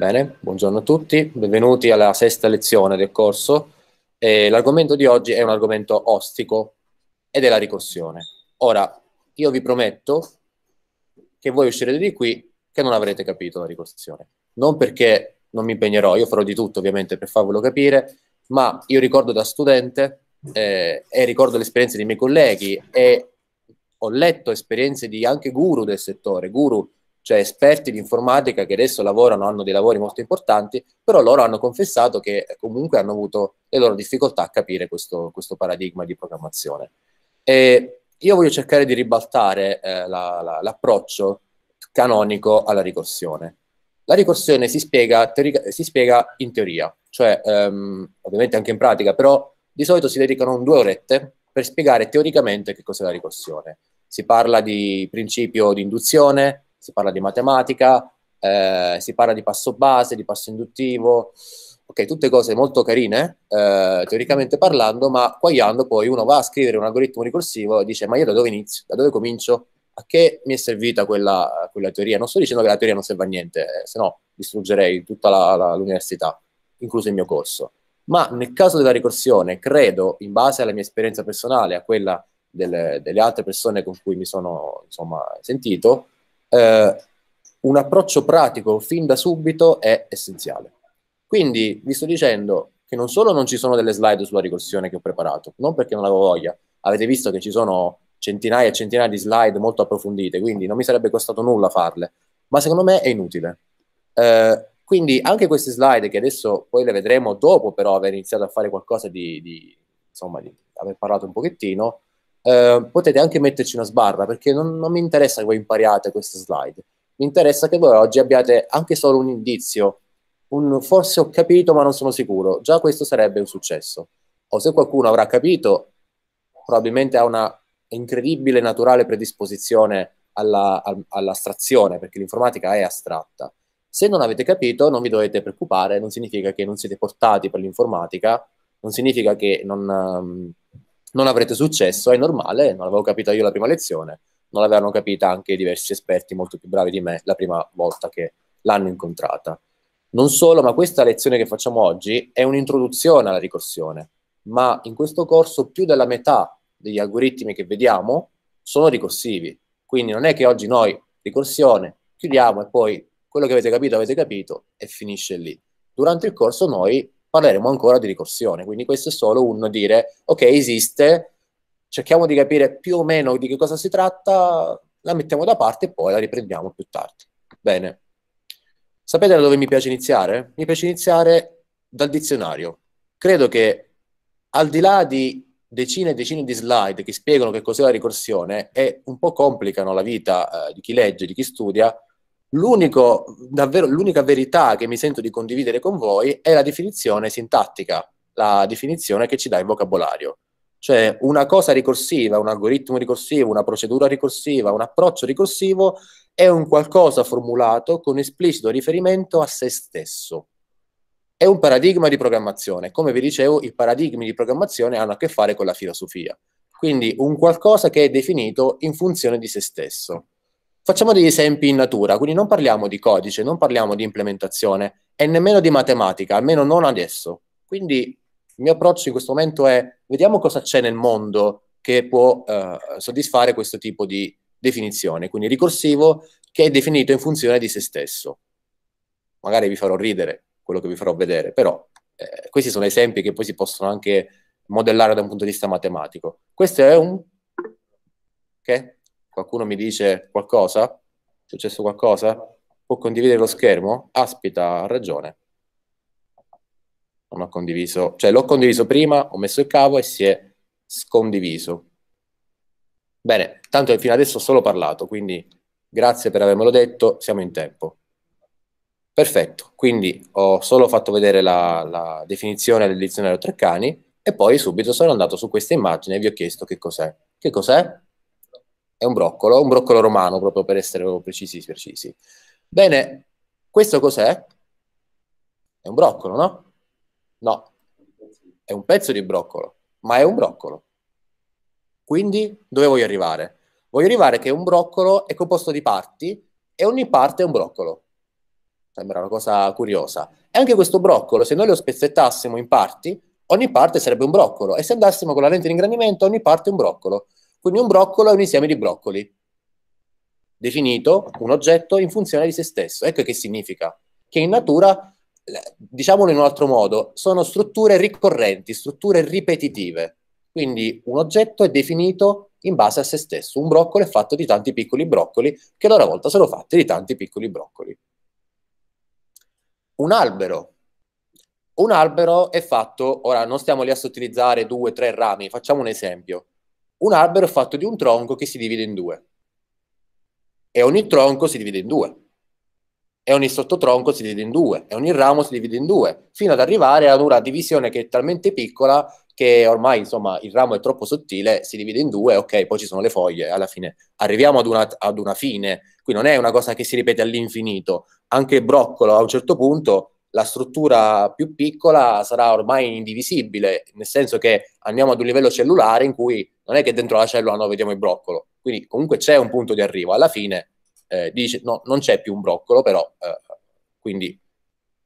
Bene, buongiorno a tutti, benvenuti alla sesta lezione del corso. Eh, l'argomento di oggi è un argomento ostico ed è la ricorsione. Ora, io vi prometto che voi uscirete di qui che non avrete capito la ricorsione. Non perché non mi impegnerò, io farò di tutto ovviamente per farvelo capire, ma io ricordo da studente eh, e ricordo le esperienze dei miei colleghi e ho letto esperienze di anche guru del settore, guru cioè esperti di informatica che adesso lavorano, hanno dei lavori molto importanti, però loro hanno confessato che comunque hanno avuto le loro difficoltà a capire questo, questo paradigma di programmazione. E io voglio cercare di ribaltare eh, la, la, l'approccio canonico alla ricorsione. La ricorsione si spiega, teorica, si spiega in teoria, cioè ehm, ovviamente anche in pratica, però di solito si dedicano due orette per spiegare teoricamente che cos'è la ricorsione. Si parla di principio di induzione, si parla di matematica, eh, si parla di passo base, di passo induttivo, ok, tutte cose molto carine, eh, teoricamente parlando, ma quagliando poi uno va a scrivere un algoritmo ricorsivo e dice ma io da dove inizio, da dove comincio, a che mi è servita quella, quella teoria? Non sto dicendo che la teoria non serve a niente, eh, se no distruggerei tutta la, la, l'università, incluso il mio corso. Ma nel caso della ricorsione, credo, in base alla mia esperienza personale, a quella delle, delle altre persone con cui mi sono insomma, sentito, eh, un approccio pratico fin da subito è essenziale. Quindi vi sto dicendo che non solo non ci sono delle slide sulla ricorsione che ho preparato, non perché non avevo voglia, avete visto che ci sono centinaia e centinaia di slide molto approfondite, quindi non mi sarebbe costato nulla farle, ma secondo me è inutile. Eh, quindi anche queste slide, che adesso poi le vedremo dopo però aver iniziato a fare qualcosa di, di insomma, di aver parlato un pochettino, eh, potete anche metterci una sbarra perché non, non, mi interessa che voi impariate queste slide, mi interessa che voi oggi abbiate anche solo un indizio, un forse ho capito ma non sono sicuro, già questo sarebbe un successo. O se qualcuno avrà capito, probabilmente ha una incredibile naturale predisposizione alla, all, all'astrazione, perché l'informatica è astratta. Se non avete capito, non vi dovete preoccupare, non significa che non siete portati per l'informatica, non significa che non, ehm, non avrete successo, è normale, non l'avevo capita io la prima lezione, non l'avevano capita anche diversi esperti molto più bravi di me la prima volta che l'hanno incontrata. Non solo, ma questa lezione che facciamo oggi è un'introduzione alla ricorsione, ma in questo corso più della metà degli algoritmi che vediamo sono ricorsivi, quindi non è che oggi noi ricorsione chiudiamo e poi quello che avete capito avete capito e finisce lì. Durante il corso noi parleremo ancora di ricorsione. Quindi questo è solo un dire, ok, esiste, cerchiamo di capire più o meno di che cosa si tratta, la mettiamo da parte e poi la riprendiamo più tardi. Bene. Sapete da dove mi piace iniziare? Mi piace iniziare dal dizionario. Credo che al di là di decine e decine di slide che spiegano che cos'è la ricorsione e un po' complicano la vita eh, di chi legge, di chi studia, davvero, l'unica verità che mi sento di condividere con voi è la definizione sintattica, la definizione che ci dà il vocabolario. Cioè una cosa ricorsiva, un algoritmo ricorsivo, una procedura ricorsiva, un approccio ricorsivo è un qualcosa formulato con esplicito riferimento a se stesso. È un paradigma di programmazione. Come vi dicevo, i paradigmi di programmazione hanno a che fare con la filosofia. Quindi un qualcosa che è definito in funzione di se stesso. Facciamo degli esempi in natura, quindi non parliamo di codice, non parliamo di implementazione e nemmeno di matematica, almeno non adesso. Quindi il mio approccio in questo momento è vediamo cosa c'è nel mondo che può eh, soddisfare questo tipo di definizione, quindi ricorsivo che è definito in funzione di se stesso. Magari vi farò ridere quello che vi farò vedere, però eh, questi sono esempi che poi si possono anche modellare da un punto di vista matematico. Questo è un... Okay? qualcuno mi dice qualcosa, è successo qualcosa, può condividere lo schermo? Aspita, ha ragione. Non ho condiviso, cioè l'ho condiviso prima, ho messo il cavo e si è scondiviso. Bene, tanto fino adesso ho solo parlato, quindi grazie per avermelo detto, siamo in tempo. Perfetto, quindi ho solo fatto vedere la, la definizione del dizionario Treccani e poi subito sono andato su questa immagine e vi ho chiesto che cos'è. Che cos'è? è un broccolo, un broccolo romano proprio per essere precisi precisi. Bene, questo cos'è? È un broccolo, no? No, è un pezzo di broccolo, ma è un broccolo. Quindi dove voglio arrivare? Voglio arrivare che un broccolo è composto di parti e ogni parte è un broccolo. Sembra una cosa curiosa. E anche questo broccolo, se noi lo spezzettassimo in parti, ogni parte sarebbe un broccolo. E se andassimo con la lente di ingrandimento, ogni parte è un broccolo. Quindi un broccolo è un insieme di broccoli, definito un oggetto in funzione di se stesso. Ecco che significa che in natura, eh, diciamolo in un altro modo, sono strutture ricorrenti, strutture ripetitive. Quindi un oggetto è definito in base a se stesso. Un broccolo è fatto di tanti piccoli broccoli che a loro volta sono fatti di tanti piccoli broccoli. Un albero. Un albero è fatto, ora non stiamo lì a sottilizzare due, tre rami, facciamo un esempio un albero è fatto di un tronco che si divide in due. E ogni tronco si divide in due. E ogni sottotronco si divide in due. E ogni ramo si divide in due. Fino ad arrivare ad una divisione che è talmente piccola che ormai, insomma, il ramo è troppo sottile, si divide in due, ok, poi ci sono le foglie. Alla fine arriviamo ad una, ad una fine. Qui non è una cosa che si ripete all'infinito. Anche il broccolo a un certo punto la struttura più piccola sarà ormai indivisibile, nel senso che andiamo ad un livello cellulare in cui non è che dentro la cellula no, vediamo il broccolo, quindi comunque c'è un punto di arrivo, alla fine eh, dice no, non c'è più un broccolo, però eh, quindi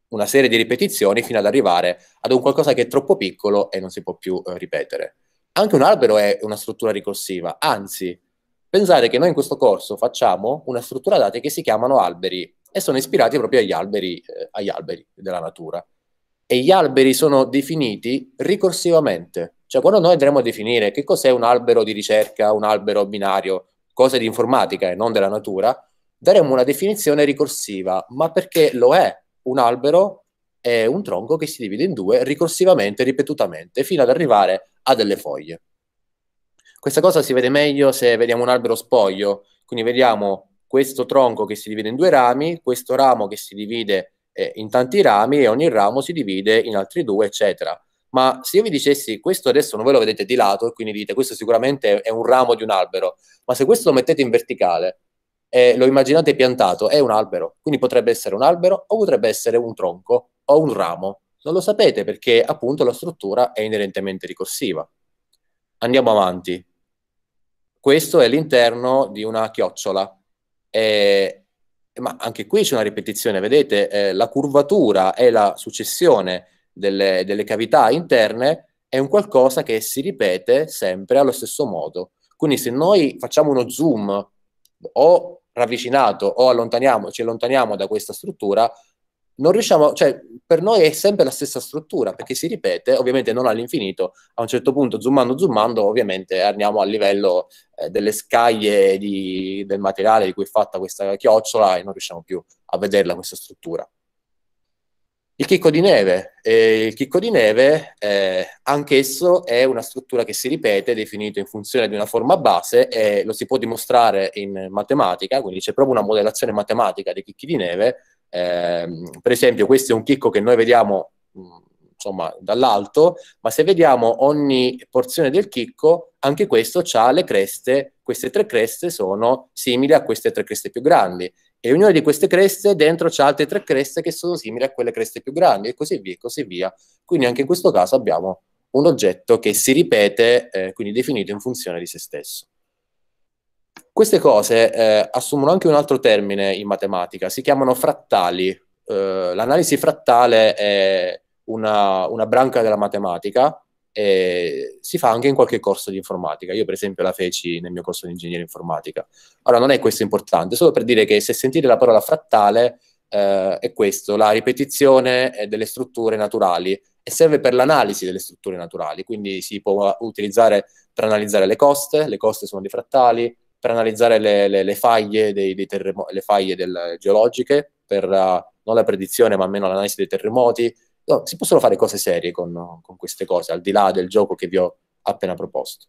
una serie di ripetizioni fino ad arrivare ad un qualcosa che è troppo piccolo e non si può più eh, ripetere. Anche un albero è una struttura ricorsiva, anzi, pensare che noi in questo corso facciamo una struttura date che si chiamano alberi e sono ispirati proprio agli alberi, eh, agli alberi della natura. E gli alberi sono definiti ricorsivamente, cioè, quando noi andremo a definire che cos'è un albero di ricerca, un albero binario, cose di informatica e non della natura, daremo una definizione ricorsiva, ma perché lo è. Un albero è un tronco che si divide in due ricorsivamente, ripetutamente, fino ad arrivare a delle foglie. Questa cosa si vede meglio se vediamo un albero spoglio, quindi vediamo questo tronco che si divide in due rami, questo ramo che si divide eh, in tanti rami e ogni ramo si divide in altri due, eccetera. Ma se io vi dicessi questo adesso non ve lo vedete di lato, e quindi dite questo sicuramente è un ramo di un albero, ma se questo lo mettete in verticale e lo immaginate piantato, è un albero. Quindi potrebbe essere un albero o potrebbe essere un tronco o un ramo. Non lo sapete perché appunto la struttura è inerentemente ricorsiva. Andiamo avanti. Questo è l'interno di una chiocciola. Eh, ma anche qui c'è una ripetizione, vedete, eh, la curvatura è la successione delle, delle cavità interne è un qualcosa che si ripete sempre allo stesso modo. Quindi se noi facciamo uno zoom o ravvicinato o allontaniamo, ci allontaniamo da questa struttura, non riusciamo, cioè per noi è sempre la stessa struttura perché si ripete, ovviamente non all'infinito, a un certo punto zoomando, zoomando, ovviamente andiamo a livello eh, delle scaglie di, del materiale di cui è fatta questa chiocciola e non riusciamo più a vederla questa struttura. Il chicco di neve, eh, il chicco di neve eh, anch'esso è una struttura che si ripete, definito in funzione di una forma base, e lo si può dimostrare in matematica, quindi c'è proprio una modellazione matematica dei chicchi di neve. Eh, per esempio, questo è un chicco che noi vediamo insomma, dall'alto, ma se vediamo ogni porzione del chicco, anche questo ha le creste, queste tre creste sono simili a queste tre creste più grandi e ognuna di queste creste dentro c'è altre tre creste che sono simili a quelle creste più grandi e così via e così via. Quindi anche in questo caso abbiamo un oggetto che si ripete, eh, quindi definito in funzione di se stesso. Queste cose eh, assumono anche un altro termine in matematica, si chiamano frattali. Eh, l'analisi frattale è una, una branca della matematica eh, si fa anche in qualche corso di informatica. Io, per esempio, la feci nel mio corso di ingegneria informatica. Allora, non è questo importante, solo per dire che se sentite la parola frattale eh, è questo, la ripetizione eh, delle strutture naturali e serve per l'analisi delle strutture naturali, quindi si può eh, utilizzare per analizzare le coste, le coste sono dei frattali, per analizzare le, le, le faglie, dei, dei terremo- le faglie del, geologiche, per uh, non la predizione ma almeno l'analisi dei terremoti, no, si possono fare cose serie con, con, queste cose, al di là del gioco che vi ho appena proposto.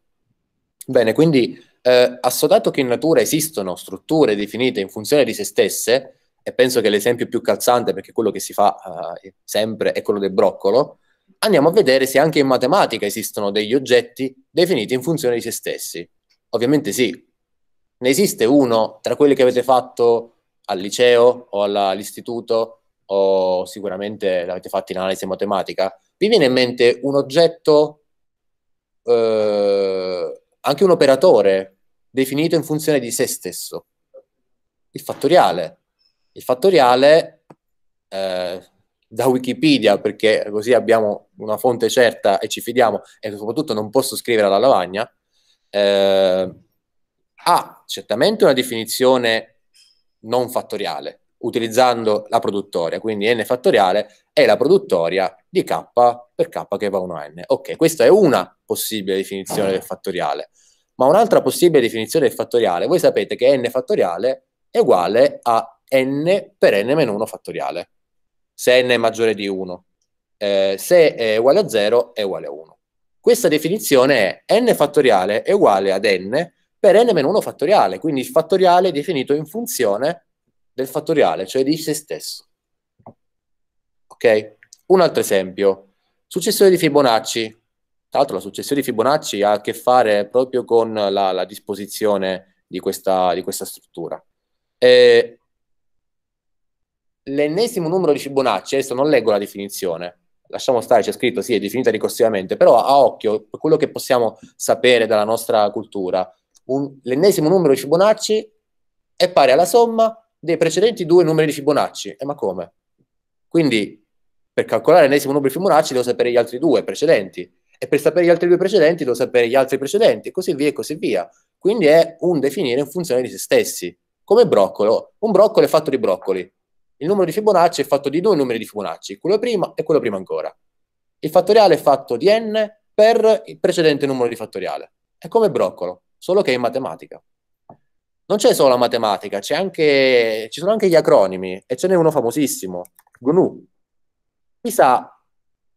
Bene, quindi eh, assodato che in natura esistono strutture definite in funzione di se stesse, e penso che l'esempio più calzante, perché quello che si fa eh, sempre è quello del broccolo, andiamo a vedere se anche in matematica esistono degli oggetti definiti in funzione di se stessi. Ovviamente sì. Ne esiste uno tra quelli che avete fatto al liceo o all'istituto o sicuramente l'avete fatto in analisi matematica, vi viene in mente un oggetto, eh, anche un operatore, definito in funzione di se stesso? Il fattoriale. Il fattoriale, eh, da Wikipedia, perché così abbiamo una fonte certa e ci fidiamo, e soprattutto non posso scrivere alla lavagna, eh, ha certamente una definizione non fattoriale, utilizzando la produttoria, quindi n fattoriale è la produttoria di k per k che va 1n. Ok, questa è una possibile definizione del fattoriale, ma un'altra possibile definizione del fattoriale, voi sapete che n fattoriale è uguale a n per n-1 fattoriale, se n è maggiore di 1. Eh, se è uguale a 0 è uguale a 1. Questa definizione è n fattoriale è uguale ad n per n-1 fattoriale, quindi il fattoriale è definito in funzione del fattoriale, cioè di se stesso. Ok? Un altro esempio, successione di Fibonacci. Tra l'altro la successione di Fibonacci ha a che fare proprio con la, la disposizione di questa, di questa struttura. E l'ennesimo numero di Fibonacci, adesso non leggo la definizione, lasciamo stare, c'è scritto, sì, è definita ricorsivamente, però a occhio, quello che possiamo sapere dalla nostra cultura, un, l'ennesimo numero di Fibonacci è pari alla somma dei precedenti due numeri di Fibonacci. E eh, ma come? Quindi per calcolare l'ennesimo numero di Fibonacci devo sapere gli altri due precedenti e per sapere gli altri due precedenti devo sapere gli altri precedenti e così via e così via. Quindi è un definire in funzione di se stessi. Come broccolo, un broccolo è fatto di broccoli. Il numero di Fibonacci è fatto di due numeri di Fibonacci, quello prima e quello prima ancora. Il fattoriale è fatto di n per il precedente numero di fattoriale. È come broccolo, solo che è in matematica non c'è solo la matematica, anche, ci sono anche gli acronimi e ce n'è uno famosissimo, GNU. Chissà,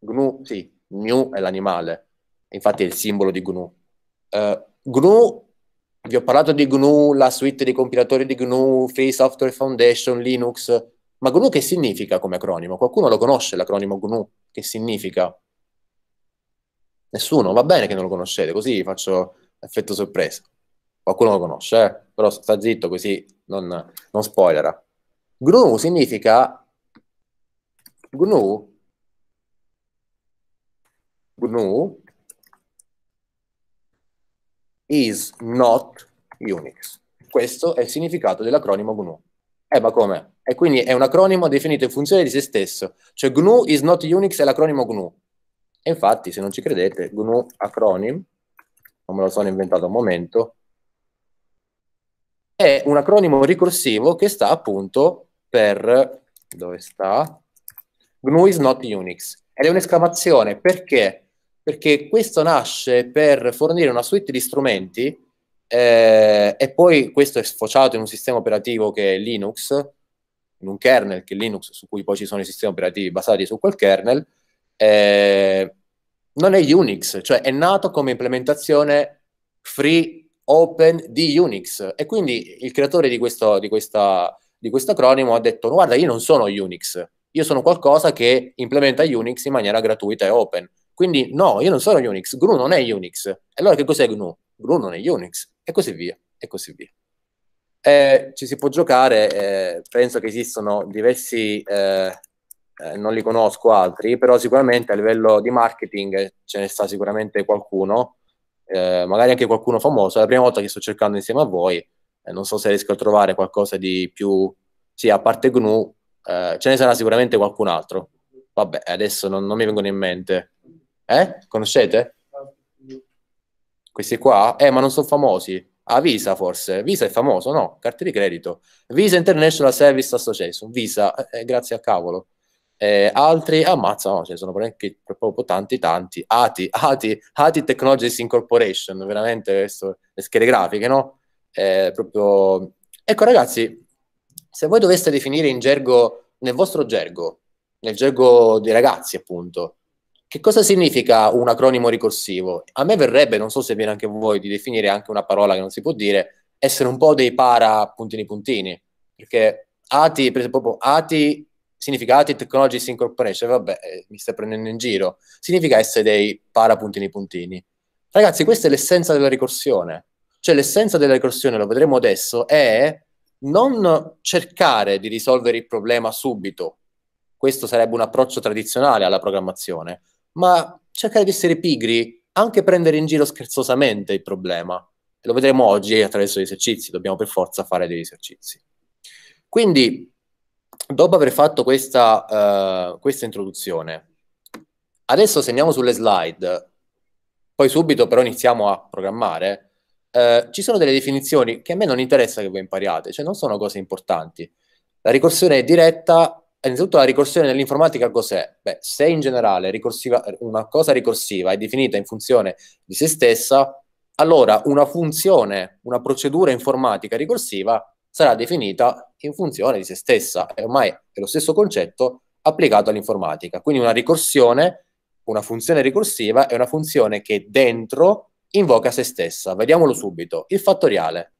GNU, sì, GNU è l'animale, infatti è il simbolo di GNU. Uh, GNU, vi ho parlato di GNU, la suite dei compilatori di GNU, Free Software Foundation, Linux, ma GNU che significa come acronimo? Qualcuno lo conosce l'acronimo GNU? Che significa? Nessuno, va bene che non lo conoscete, così faccio effetto sorpresa qualcuno lo conosce, eh? però sta zitto così non, non spoilera. GNU significa GNU GNU is not Unix. Questo è il significato dell'acronimo GNU. Eh, ma come? E quindi è un acronimo definito in funzione di se stesso. Cioè GNU is not Unix è l'acronimo GNU. E infatti, se non ci credete, GNU acronym, non me lo sono inventato un momento, è un acronimo ricorsivo che sta appunto per dove sta? GNU is not Unix. Ed è un'esclamazione perché? Perché questo nasce per fornire una suite di strumenti eh, e poi questo è sfociato in un sistema operativo che è Linux, in un kernel che è Linux, su cui poi ci sono i sistemi operativi basati su quel kernel. Eh, non è Unix, cioè è nato come implementazione free open di Unix. E quindi il creatore di questo, di questa, di questo acronimo ha detto, guarda, io non sono Unix, io sono qualcosa che implementa Unix in maniera gratuita e open. Quindi no, io non sono Unix, GNU non è Unix. E allora che cos'è GNU? GNU non è Unix. E così via, e così via. Eh, ci si può giocare, eh, penso che esistano diversi, eh, eh, non li conosco altri, però sicuramente a livello di marketing ce ne sta sicuramente qualcuno eh, magari anche qualcuno famoso. È la prima volta che sto cercando insieme a voi, eh, non so se riesco a trovare qualcosa di più, sì, a parte GNU, eh, ce ne sarà sicuramente qualcun altro. Vabbè, adesso non, non mi vengono in mente. Eh? Conoscete? Questi qua? Eh, ma non sono famosi. Ah, Visa forse. Visa è famoso, no? Carte di credito. Visa International Service Association. Visa, eh, eh grazie a cavolo. Eh, altri, ammazza, no, ce ne sono veramente proprio tanti, tanti. ATI, ATI, ATI Technologies Incorporation, veramente questo, le schede grafiche, no? Eh, proprio... Ecco ragazzi, se voi doveste definire in gergo, nel vostro gergo, nel gergo dei ragazzi appunto, che cosa significa un acronimo ricorsivo? A me verrebbe, non so se viene anche a voi, di definire anche una parola che non si può dire, essere un po' dei para puntini puntini, perché ATI, per esempio, ATI significa ATI ah, Technologies Incorporation, vabbè, eh, mi stai prendendo in giro, significa essere dei para puntini puntini. Ragazzi, questa è l'essenza della ricorsione. Cioè l'essenza della ricorsione, lo vedremo adesso, è non cercare di risolvere il problema subito. Questo sarebbe un approccio tradizionale alla programmazione, ma cercare di essere pigri, anche prendere in giro scherzosamente il problema. lo vedremo oggi attraverso gli esercizi, dobbiamo per forza fare degli esercizi. Quindi dopo aver fatto questa, uh, questa introduzione, adesso se andiamo sulle slide, poi subito però iniziamo a programmare, uh, ci sono delle definizioni che a me non interessa che voi impariate, cioè non sono cose importanti. La ricorsione è diretta, innanzitutto la ricorsione nell'informatica cos'è? Beh, se in generale una cosa ricorsiva è definita in funzione di se stessa, allora una funzione, una procedura informatica ricorsiva sarà definita in funzione di se stessa. è ormai è lo stesso concetto applicato all'informatica. Quindi una ricorsione, una funzione ricorsiva è una funzione che dentro invoca se stessa. Vediamolo subito. Il fattoriale.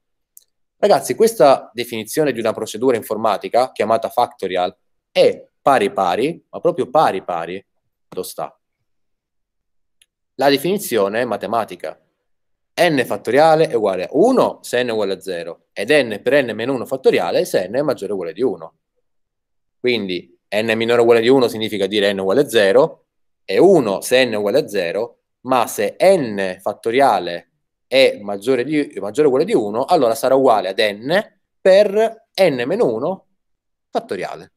Ragazzi, questa definizione di una procedura informatica chiamata factorial è pari pari, ma proprio pari pari, lo sta. La definizione matematica n fattoriale è uguale a 1 se n è uguale a 0 ed n per n meno 1 fattoriale se n è maggiore o uguale di 1. Quindi n minore o uguale di 1 significa dire n uguale a 0 e 1 se n è uguale a 0, ma se n fattoriale è maggiore, di, maggiore o uguale di 1, allora sarà uguale ad n per n meno 1 fattoriale.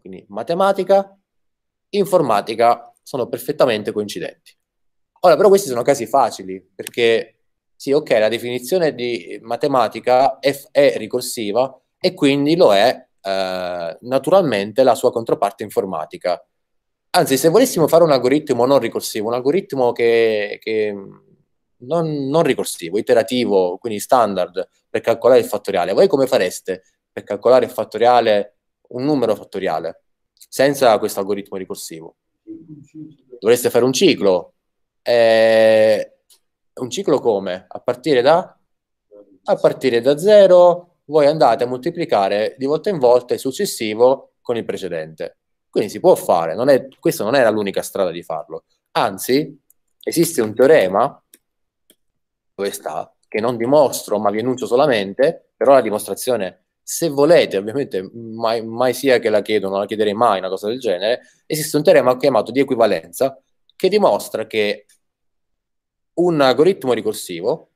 Quindi matematica, informatica sono perfettamente coincidenti. Ora, però questi sono casi facili, perché sì, ok, la definizione di matematica è, è ricorsiva e quindi lo è eh, naturalmente la sua controparte informatica. Anzi, se volessimo fare un algoritmo non ricorsivo, un algoritmo che, che mm, non, non, ricorsivo, iterativo, quindi standard per calcolare il fattoriale, voi come fareste per calcolare il fattoriale, un numero fattoriale, senza questo algoritmo ricorsivo? Dovreste fare un ciclo. Eh, un ciclo come? A partire da? A partire da zero, voi andate a moltiplicare di volta in volta il successivo con il precedente. Quindi si può fare, non è, questa non era l'unica strada di farlo. Anzi, esiste un teorema, dove sta, che non dimostro ma vi annuncio solamente, però la dimostrazione, se volete, ovviamente mai, mai sia che la chiedo, non la chiederei mai una cosa del genere, esiste un teorema chiamato di equivalenza che dimostra che un algoritmo ricorsivo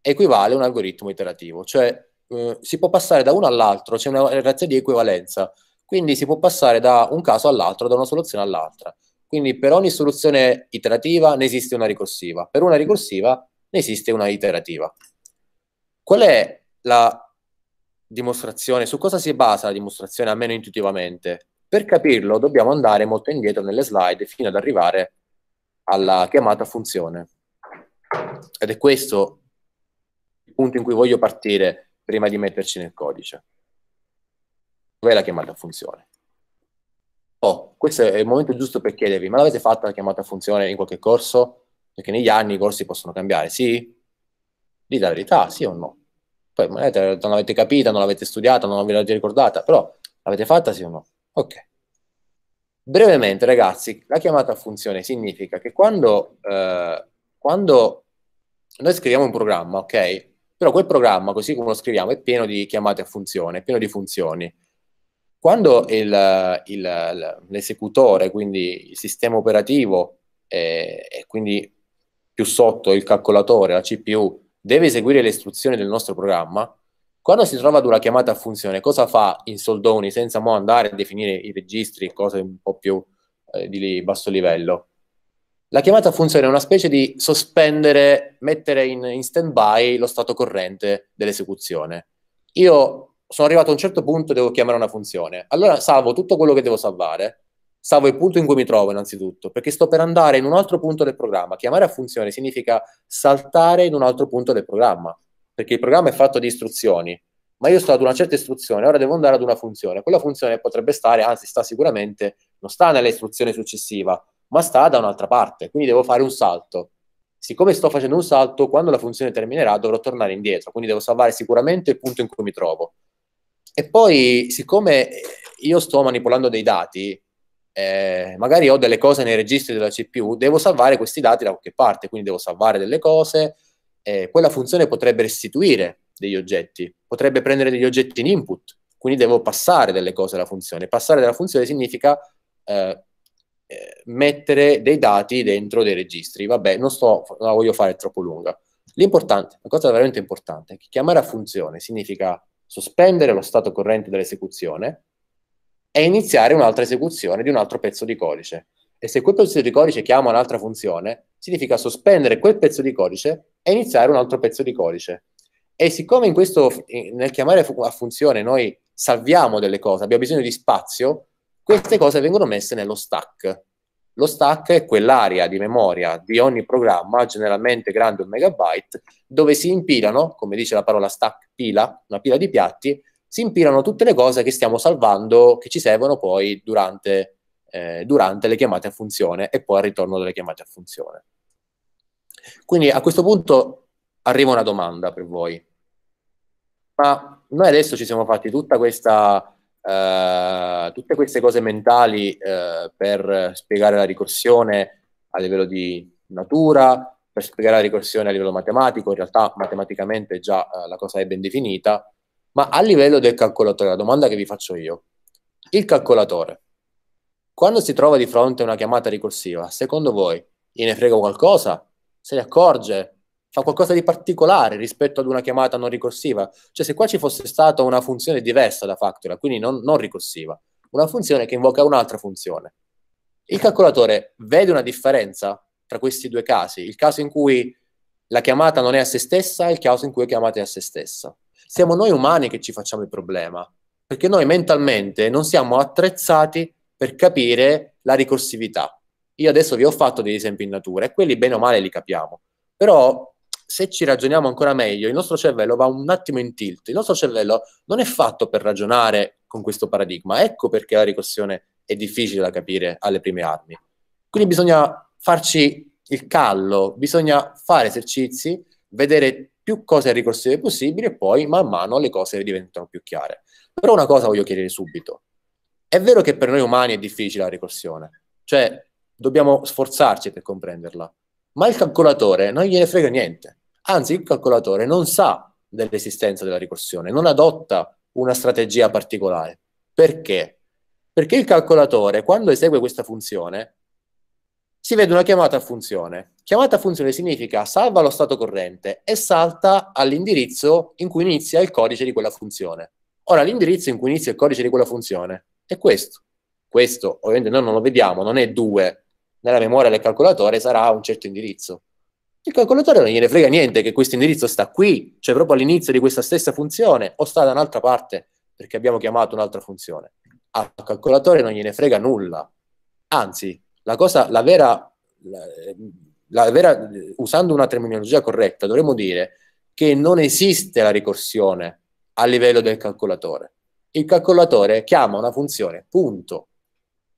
equivale a un algoritmo iterativo, cioè eh, si può passare da uno all'altro, c'è una relazione di equivalenza, quindi si può passare da un caso all'altro, da una soluzione all'altra. Quindi per ogni soluzione iterativa ne esiste una ricorsiva, per una ricorsiva ne esiste una iterativa. Qual è la dimostrazione, su cosa si basa la dimostrazione, almeno intuitivamente? Per capirlo dobbiamo andare molto indietro nelle slide fino ad arrivare alla chiamata funzione. Ed è questo il punto in cui voglio partire prima di metterci nel codice. Dov'è la chiamata a funzione? Oh, questo è il momento giusto per chiedervi, ma l'avete fatta la chiamata a funzione in qualche corso? Perché negli anni i corsi possono cambiare, sì? Lì la verità, sì o no? Poi non l'avete capita, non l'avete studiata, non ve l'avete ricordata, però l'avete fatta sì o no? Ok. Brevemente, ragazzi, la chiamata a funzione significa che quando, eh, quando noi scriviamo un programma, ok? Però quel programma, così come lo scriviamo, è pieno di chiamate a funzione, è pieno di funzioni. Quando il, il, l'esecutore, quindi il sistema operativo eh, e quindi più sotto il calcolatore, la CPU, deve eseguire le istruzioni del nostro programma, quando si trova ad una chiamata a funzione, cosa fa in soldoni senza mo andare a definire i registri, cose un po' più eh, di basso livello? La chiamata funzione è una specie di sospendere, mettere in, in stand-by lo stato corrente dell'esecuzione. Io sono arrivato a un certo punto e devo chiamare una funzione. Allora salvo tutto quello che devo salvare, salvo il punto in cui mi trovo innanzitutto, perché sto per andare in un altro punto del programma. Chiamare a funzione significa saltare in un altro punto del programma, perché il programma è fatto di istruzioni, ma io sto ad una certa istruzione, ora devo andare ad una funzione. Quella funzione potrebbe stare, anzi sta sicuramente, non sta nell'istruzione successiva, ma sta da un'altra parte, quindi devo fare un salto. Siccome sto facendo un salto, quando la funzione terminerà dovrò tornare indietro, quindi devo salvare sicuramente il punto in cui mi trovo. E poi, siccome io sto manipolando dei dati, eh, magari ho delle cose nei registri della CPU, devo salvare questi dati da qualche parte, quindi devo salvare delle cose, eh, quella funzione potrebbe restituire degli oggetti, potrebbe prendere degli oggetti in input, quindi devo passare delle cose alla funzione. Passare della funzione significa eh, mettere dei dati dentro dei registri. Vabbè, non, sto, non la voglio fare troppo lunga. L'importante, la cosa veramente importante, è che chiamare a funzione significa sospendere lo stato corrente dell'esecuzione e iniziare un'altra esecuzione di un altro pezzo di codice. E se quel pezzo di codice chiama un'altra funzione, significa sospendere quel pezzo di codice e iniziare un altro pezzo di codice. E siccome questo, nel chiamare a funzione noi salviamo delle cose, abbiamo bisogno di spazio, queste cose vengono messe nello stack. Lo stack è quell'area di memoria di ogni programma, generalmente grande un megabyte, dove si impilano, come dice la parola stack pila, una pila di piatti, si impilano tutte le cose che stiamo salvando, che ci servono poi durante, eh, durante le chiamate a funzione e poi al ritorno delle chiamate a funzione. Quindi a questo punto arriva una domanda per voi. Ma noi adesso ci siamo fatti tutta questa Uh, tutte queste cose mentali uh, per spiegare la ricorsione a livello di natura, per spiegare la ricorsione a livello matematico, in realtà matematicamente già uh, la cosa è ben definita, ma a livello del calcolatore, la domanda che vi faccio io, il calcolatore, quando si trova di fronte a una chiamata ricorsiva, secondo voi gliene frega qualcosa? Se ne accorge? fa qualcosa di particolare rispetto ad una chiamata non ricorsiva. Cioè, se qua ci fosse stata una funzione diversa da Factorial, quindi non, non ricorsiva, una funzione che invoca un'altra funzione, il calcolatore vede una differenza tra questi due casi, il caso in cui la chiamata non è a se stessa e il caso in cui la chiamata è a se stessa. Siamo noi umani che ci facciamo il problema, perché noi mentalmente non siamo attrezzati per capire la ricorsività. Io adesso vi ho fatto degli esempi in natura e quelli bene o male li capiamo, però se ci ragioniamo ancora meglio, il nostro cervello va un attimo in tilt. Il nostro cervello non è fatto per ragionare con questo paradigma. Ecco perché la ricorsione è difficile da capire alle prime armi. Quindi bisogna farci il callo, bisogna fare esercizi, vedere più cose ricorsive possibili e poi man mano le cose diventano più chiare. Però una cosa voglio chiedere subito. È vero che per noi umani è difficile la ricorsione, cioè dobbiamo sforzarci per comprenderla, ma il calcolatore non gliene frega niente. Anzi, il calcolatore non sa dell'esistenza della ricorsione, non adotta una strategia particolare. Perché? Perché il calcolatore, quando esegue questa funzione, si vede una chiamata a funzione. Chiamata a funzione significa salva lo stato corrente e salta all'indirizzo in cui inizia il codice di quella funzione. Ora, l'indirizzo in cui inizia il codice di quella funzione è questo. Questo, ovviamente, noi non lo vediamo, non è 2 nella memoria del calcolatore sarà un certo indirizzo. Il calcolatore non gliene frega niente che questo indirizzo sta qui, cioè proprio all'inizio di questa stessa funzione, o sta da un'altra parte, perché abbiamo chiamato un'altra funzione. Al calcolatore non gliene frega nulla. Anzi, la cosa, la vera, la, la vera, usando una terminologia corretta, dovremmo dire che non esiste la ricorsione a livello del calcolatore. Il calcolatore chiama una funzione, punto.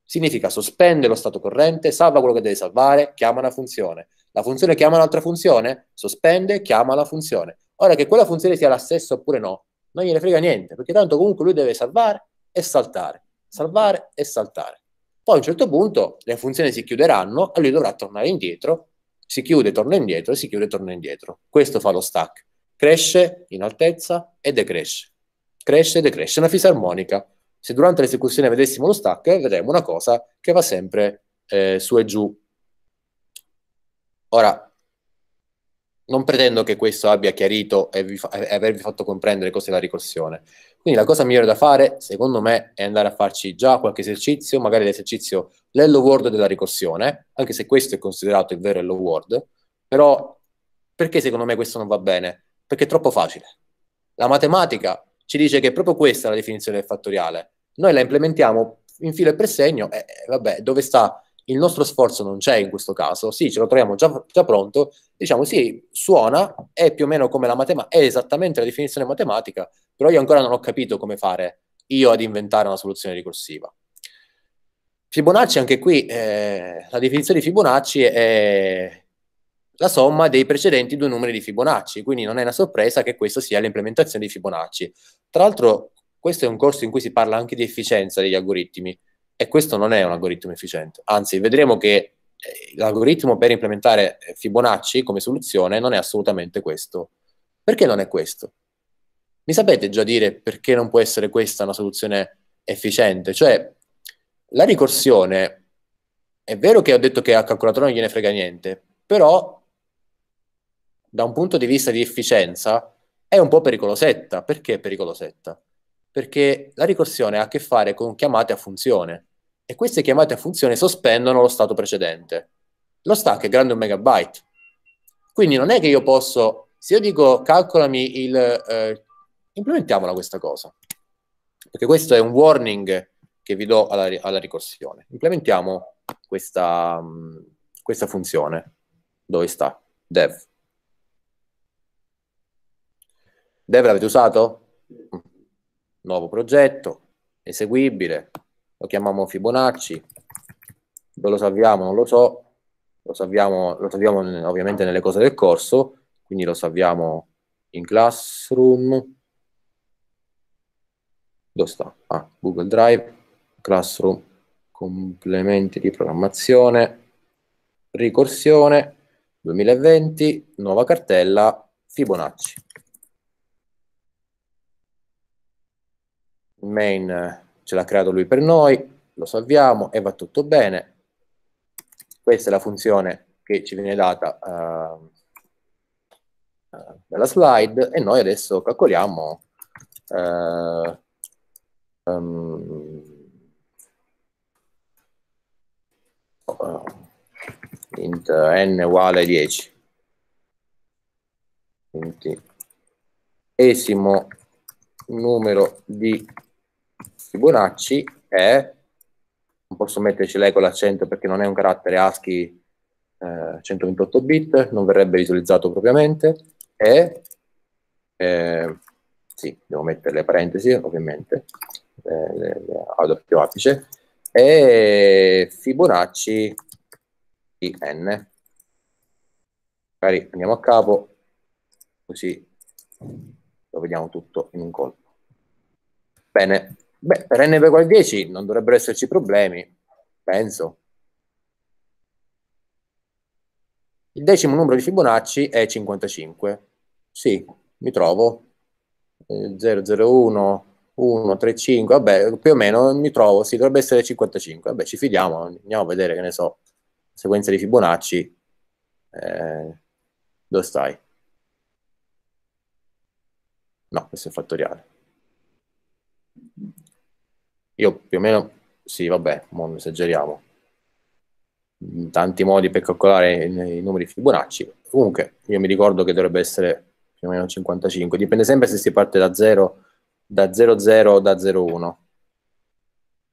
Significa sospende lo stato corrente, salva quello che deve salvare, chiama una funzione. La funzione chiama un'altra funzione, sospende, chiama la funzione. Ora che quella funzione sia la stessa oppure no, non gliene frega niente, perché tanto comunque lui deve salvare e saltare, salvare e saltare. Poi a un certo punto le funzioni si chiuderanno e lui dovrà tornare indietro, si chiude, torna indietro e si chiude, torna indietro. Questo fa lo stack. Cresce in altezza e decresce. Cresce e decresce, è una fisarmonica se durante l'esecuzione vedessimo lo stack, vedremmo una cosa che va sempre eh, su e giù. Ora, non pretendo che questo abbia chiarito e, fa- e avervi fatto comprendere cos'è la ricorsione. Quindi la cosa migliore da fare, secondo me, è andare a farci già qualche esercizio, magari l'esercizio l'hello world della ricorsione, anche se questo è considerato il vero hello world, però perché secondo me questo non va bene? Perché è troppo facile. La matematica ci dice che è proprio questa la definizione del fattoriale. Noi la implementiamo in filo e per segno e eh, vabbè, dove sta il nostro sforzo non c'è in questo caso, sì, ce lo troviamo già, già, pronto, diciamo sì, suona, è più o meno come la matematica, è esattamente la definizione matematica, però io ancora non ho capito come fare io ad inventare una soluzione ricorsiva. Fibonacci, anche qui, eh, la definizione di Fibonacci è la somma dei precedenti due numeri di Fibonacci, quindi non è una sorpresa che questa sia l'implementazione di Fibonacci. Tra l'altro, questo è un corso in cui si parla anche di efficienza degli algoritmi e questo non è un algoritmo efficiente. Anzi, vedremo che eh, l'algoritmo per implementare Fibonacci come soluzione non è assolutamente questo. Perché non è questo? Mi sapete già dire perché non può essere questa una soluzione efficiente? Cioè, la ricorsione, è vero che ho detto che al calcolatore non gliene frega niente, però da un punto di vista di efficienza è un po' pericolosetta. Perché è pericolosetta? perché la ricorsione ha a che fare con chiamate a funzione e queste chiamate a funzione sospendono lo stato precedente. Lo stack è grande un megabyte. Quindi non è che io posso, se io dico calcolami il... Eh, implementiamola questa cosa, perché questo è un warning che vi do alla, alla ricorsione. Implementiamo questa, questa funzione. Dove sta? Dev. Dev l'avete usato? nuovo progetto, eseguibile, lo chiamiamo Fibonacci, dove lo salviamo non lo so, lo salviamo, lo salviamo ovviamente nelle cose del corso, quindi lo salviamo in Classroom, dove sta? Ah, Google Drive, Classroom, complementi di programmazione, ricorsione, 2020, nuova cartella, Fibonacci. main ce l'ha creato lui per noi, lo salviamo e va tutto bene. Questa è la funzione che ci viene data uh, dalla slide e noi adesso calcoliamo uh, um, int n uguale 10 quindi esimo numero di Fibonacci è, non posso metterci lei con l'accento perché non è un carattere ASCII eh, 128 bit, non verrebbe visualizzato propriamente, è, eh, sì, devo mettere le parentesi ovviamente, eh, le, le, a doppio apice, è Fibonacci IN. Magari andiamo a capo, così lo vediamo tutto in un colpo. Bene, Beh, per n 10 non dovrebbero esserci problemi, penso. Il decimo numero di Fibonacci è 55. Sì, mi trovo. 001, eh, 1, vabbè, più o meno mi trovo, sì, dovrebbe essere 55. Vabbè, ci fidiamo, andiamo a vedere, che ne so, sequenza di Fibonacci. Eh, dove stai? No, questo è fattoriale. Io più o meno, sì, vabbè, non esageriamo. In tanti modi per calcolare i, numeri di Fibonacci. Comunque, io mi ricordo che dovrebbe essere più o meno 55. Dipende sempre se si parte da 0, da 0, 0 o da 0, 1.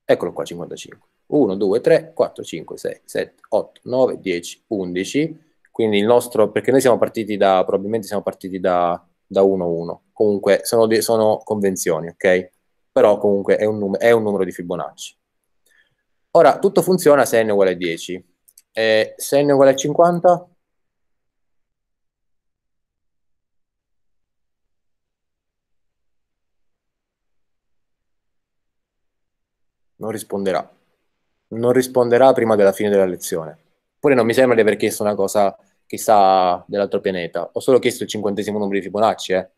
Eccolo qua, 55. 1, 2, 3, 4, 5, 6, 7, 8, 9, 10, 11. Quindi il nostro, perché noi siamo partiti da, probabilmente siamo partiti da, da 1, 1. Comunque sono, sono convenzioni, ok? però comunque è un, num- è un numero di Fibonacci. Ora, tutto funziona se n uguale a 10. E se n uguale a 50? Non risponderà. Non risponderà prima della fine della lezione. Pure non mi sembra di aver chiesto una cosa chissà dell'altro pianeta. Ho solo chiesto il cinquantesimo numero di Fibonacci, eh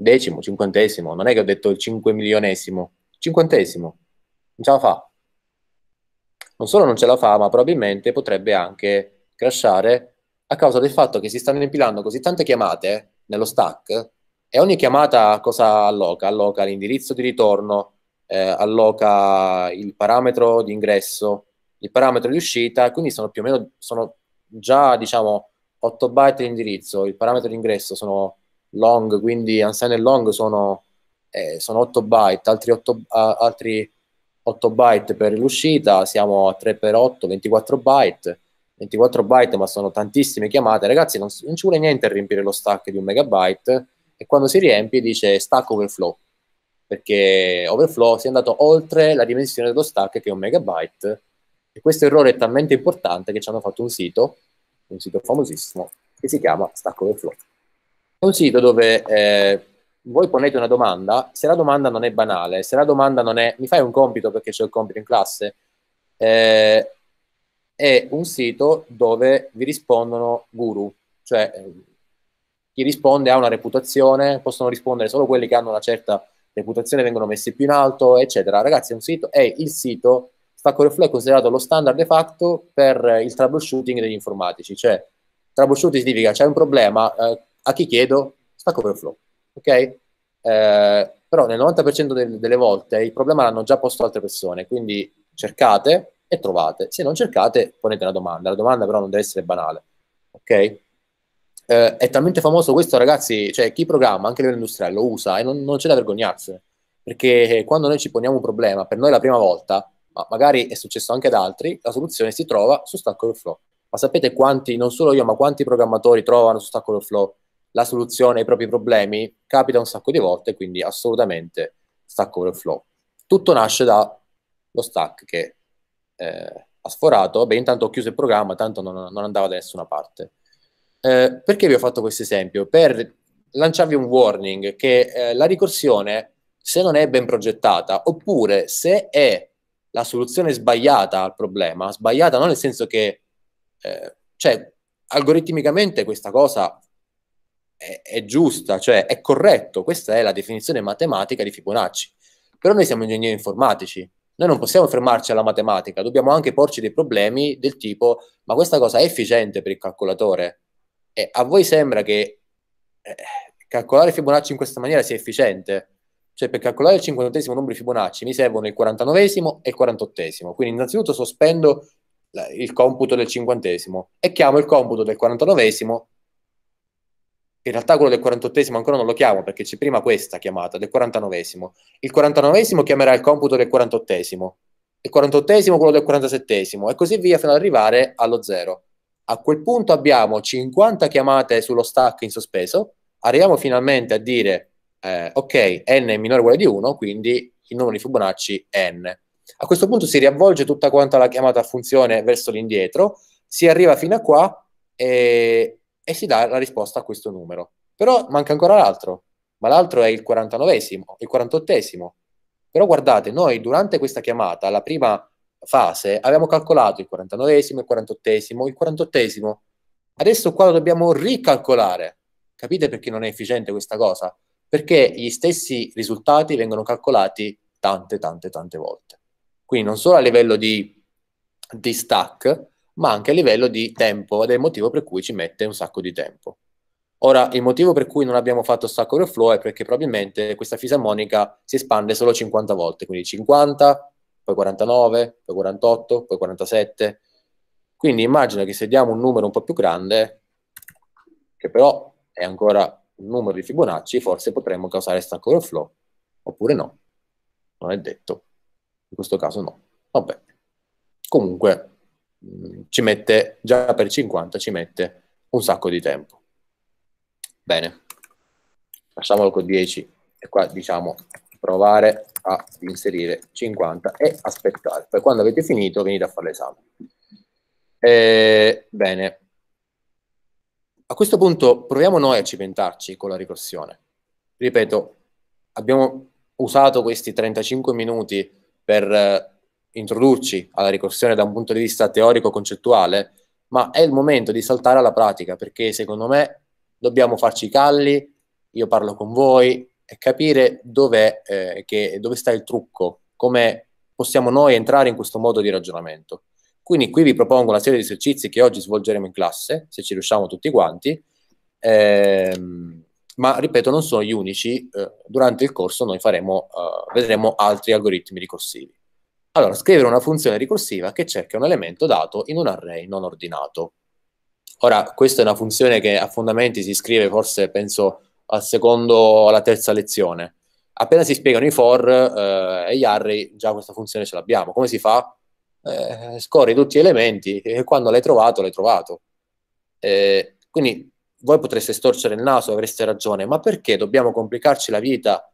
decimo, cinquantesimo, non è che ho detto il 5 milionesimo, cinquantesimo, non ce la fa. Non solo non ce la fa, ma probabilmente potrebbe anche crashare a causa del fatto che si stanno impilando così tante chiamate nello stack e ogni chiamata cosa alloca? Alloca l'indirizzo di ritorno, eh, alloca il parametro di ingresso, il parametro di uscita, quindi sono più o meno sono già diciamo 8 byte di indirizzo, il parametro di ingresso sono long, quindi unsigned e long sono, eh, sono 8 byte, altri 8, uh, altri 8 byte per l'uscita, siamo a 3x8, 24 byte, 24 byte ma sono tantissime chiamate, ragazzi non, non ci vuole niente a riempire lo stack di un megabyte e quando si riempie dice stack overflow, perché overflow si è andato oltre la dimensione dello stack che è un megabyte e questo errore è talmente importante che ci hanno fatto un sito, un sito famosissimo, che si chiama Stack Overflow. È un sito dove eh, voi ponete una domanda, se la domanda non è banale, se la domanda non è mi fai un compito perché c'è il compito in classe, eh, è un sito dove vi rispondono guru, cioè chi risponde ha una reputazione, possono rispondere solo quelli che hanno una certa reputazione, vengono messi più in alto, eccetera. Ragazzi, è un sito, è il sito, Stacco Flow è considerato lo standard de facto per il troubleshooting degli informatici, cioè troubleshooting significa c'è un problema, eh, a chi chiedo? Stack Overflow, ok? Eh, però nel 90% del, delle volte il problema l'hanno già posto altre persone, quindi cercate e trovate. Se non cercate, ponete una domanda. La domanda però non deve essere banale, ok? Eh, è talmente famoso questo, ragazzi, cioè chi programma, anche a livello industriale, lo usa e non, non c'è da vergognarsene. Perché quando noi ci poniamo un problema, per noi la prima volta, ma magari è successo anche ad altri, la soluzione si trova su Stack Overflow. Ma sapete quanti, non solo io, ma quanti programmatori trovano su Stack Overflow la soluzione ai propri problemi capita un sacco di volte, quindi assolutamente Stack Overflow. Tutto nasce dallo stack che eh, ha sforato, beh intanto ho chiuso il programma, tanto non, non andava da nessuna parte. Eh, perché vi ho fatto questo esempio? Per lanciarvi un warning che eh, la ricorsione, se non è ben progettata, oppure se è la soluzione sbagliata al problema, sbagliata non nel senso che, eh, cioè, algoritmicamente questa cosa è, è giusta, cioè è corretto, questa è la definizione matematica di Fibonacci. Però noi siamo ingegneri informatici, noi non possiamo fermarci alla matematica, dobbiamo anche porci dei problemi del tipo ma questa cosa è efficiente per il calcolatore? E a voi sembra che eh, calcolare Fibonacci in questa maniera sia efficiente? Cioè per calcolare il 50 numero di Fibonacci mi servono il 49 e il 48 quindi innanzitutto sospendo il computo del 50 e chiamo il computo del 49 in realtà quello del 48esimo ancora non lo chiamo perché c'è prima questa chiamata del 49esimo. Il 49esimo chiamerà il computo del 48esimo, il 48esimo quello del 47esimo e così via fino ad arrivare allo zero. A quel punto abbiamo 50 chiamate sullo stack in sospeso, arriviamo finalmente a dire eh, ok, n è minore o uguale di 1, quindi il numero di Fibonacci è n. A questo punto si riavvolge tutta quanta la chiamata a funzione verso l'indietro, si arriva fino a qua e e si dà la risposta a questo numero. Però manca ancora l'altro, ma l'altro è il 49esimo, il 48esimo. Però guardate, noi durante questa chiamata, la prima fase, abbiamo calcolato il 49esimo, il 48esimo, il 48esimo. Adesso qua lo dobbiamo ricalcolare. Capite perché non è efficiente questa cosa? Perché gli stessi risultati vengono calcolati tante, tante, tante volte. Quindi non solo a livello di, di stack, ma anche a livello di tempo ed è il motivo per cui ci mette un sacco di tempo. Ora, il motivo per cui non abbiamo fatto Stack Overflow è perché probabilmente questa fisarmonica si espande solo 50 volte, quindi 50, poi 49, poi 48, poi 47. Quindi immagino che se diamo un numero un po' più grande, che però è ancora un numero di Fibonacci, forse potremmo causare Stack Overflow, oppure no. Non è detto. In questo caso no. Vabbè. Comunque, Mm, ci mette, già per 50 ci mette un sacco di tempo. Bene, lasciamolo con 10 e qua diciamo provare a inserire 50 e aspettare. Poi quando avete finito venite a fare l'esame. Eh, bene, a questo punto proviamo noi a cimentarci con la ricorsione. Ripeto, abbiamo usato questi 35 minuti per eh, introdurci alla ricorsione da un punto di vista teorico-concettuale, ma è il momento di saltare alla pratica, perché secondo me dobbiamo farci i calli, io parlo con voi e capire dov'è, eh, che, dove sta il trucco, come possiamo noi entrare in questo modo di ragionamento. Quindi qui vi propongo una serie di esercizi che oggi svolgeremo in classe, se ci riusciamo tutti quanti, ehm, ma ripeto, non sono gli unici, eh, durante il corso noi faremo, eh, vedremo altri algoritmi ricorsivi. Allora, scrivere una funzione ricorsiva che cerca un elemento dato in un array non ordinato. Ora, questa è una funzione che a fondamenti si scrive forse, penso, al secondo o alla terza lezione. Appena si spiegano i for eh, e gli array, già questa funzione ce l'abbiamo. Come si fa? Eh, scorri tutti gli elementi e quando l'hai trovato, l'hai trovato. Eh, quindi voi potreste storcere il naso, avreste ragione, ma perché dobbiamo complicarci la vita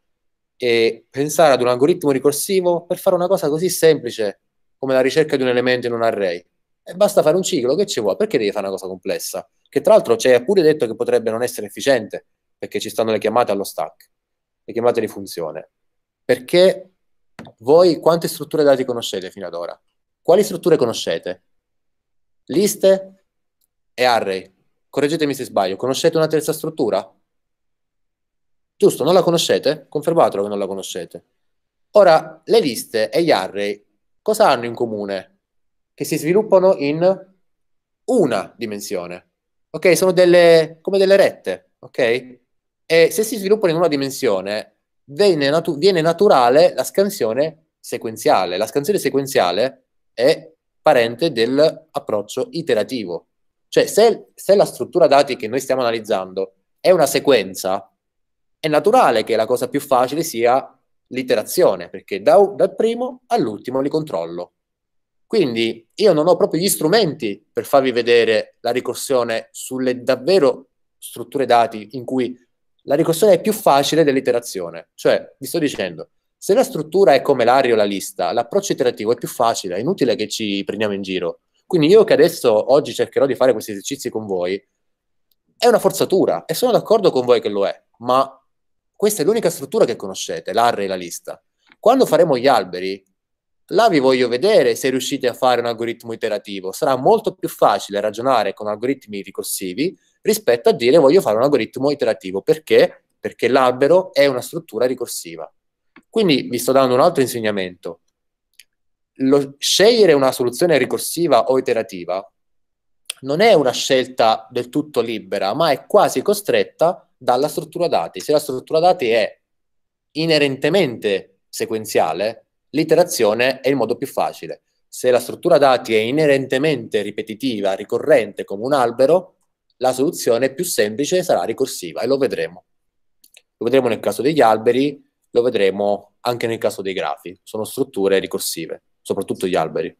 e pensare ad un algoritmo ricorsivo per fare una cosa così semplice come la ricerca di un elemento in un array. E basta fare un ciclo, che ci vuole? Perché devi fare una cosa complessa? Che tra l'altro ci hai pure detto che potrebbe non essere efficiente, perché ci stanno le chiamate allo stack, le chiamate di funzione. Perché voi quante strutture dati conoscete fino ad ora? Quali strutture conoscete? Liste e array. Correggetemi se sbaglio, conoscete una terza struttura? Giusto, non la conoscete? Confermatelo che non la conoscete. Ora, le liste e gli array cosa hanno in comune? Che si sviluppano in una dimensione. Ok? Sono delle, come delle rette, ok? E se si sviluppano in una dimensione, viene, natu- viene naturale la scansione sequenziale. La scansione sequenziale è parente dell'approccio iterativo. Cioè, se, se la struttura dati che noi stiamo analizzando è una sequenza, è naturale che la cosa più facile sia l'iterazione, perché da, dal primo all'ultimo li controllo. Quindi io non ho proprio gli strumenti per farvi vedere la ricorsione sulle davvero strutture dati in cui la ricorsione è più facile dell'iterazione. Cioè, vi sto dicendo, se la struttura è come l'aria o la lista, l'approccio iterativo è più facile, è inutile che ci prendiamo in giro. Quindi io che adesso oggi cercherò di fare questi esercizi con voi, è una forzatura e sono d'accordo con voi che lo è, ma questa è l'unica struttura che conoscete, l'array e la lista. Quando faremo gli alberi, là vi voglio vedere se riuscite a fare un algoritmo iterativo. Sarà molto più facile ragionare con algoritmi ricorsivi rispetto a dire voglio fare un algoritmo iterativo. Perché? Perché l'albero è una struttura ricorsiva. Quindi vi sto dando un altro insegnamento. Lo, scegliere una soluzione ricorsiva o iterativa non è una scelta del tutto libera, ma è quasi costretta dalla struttura dati. Se la struttura dati è inerentemente sequenziale, l'iterazione è il modo più facile. Se la struttura dati è inerentemente ripetitiva, ricorrente come un albero, la soluzione più semplice sarà ricorsiva e lo vedremo. Lo vedremo nel caso degli alberi, lo vedremo anche nel caso dei grafi. Sono strutture ricorsive, soprattutto gli alberi.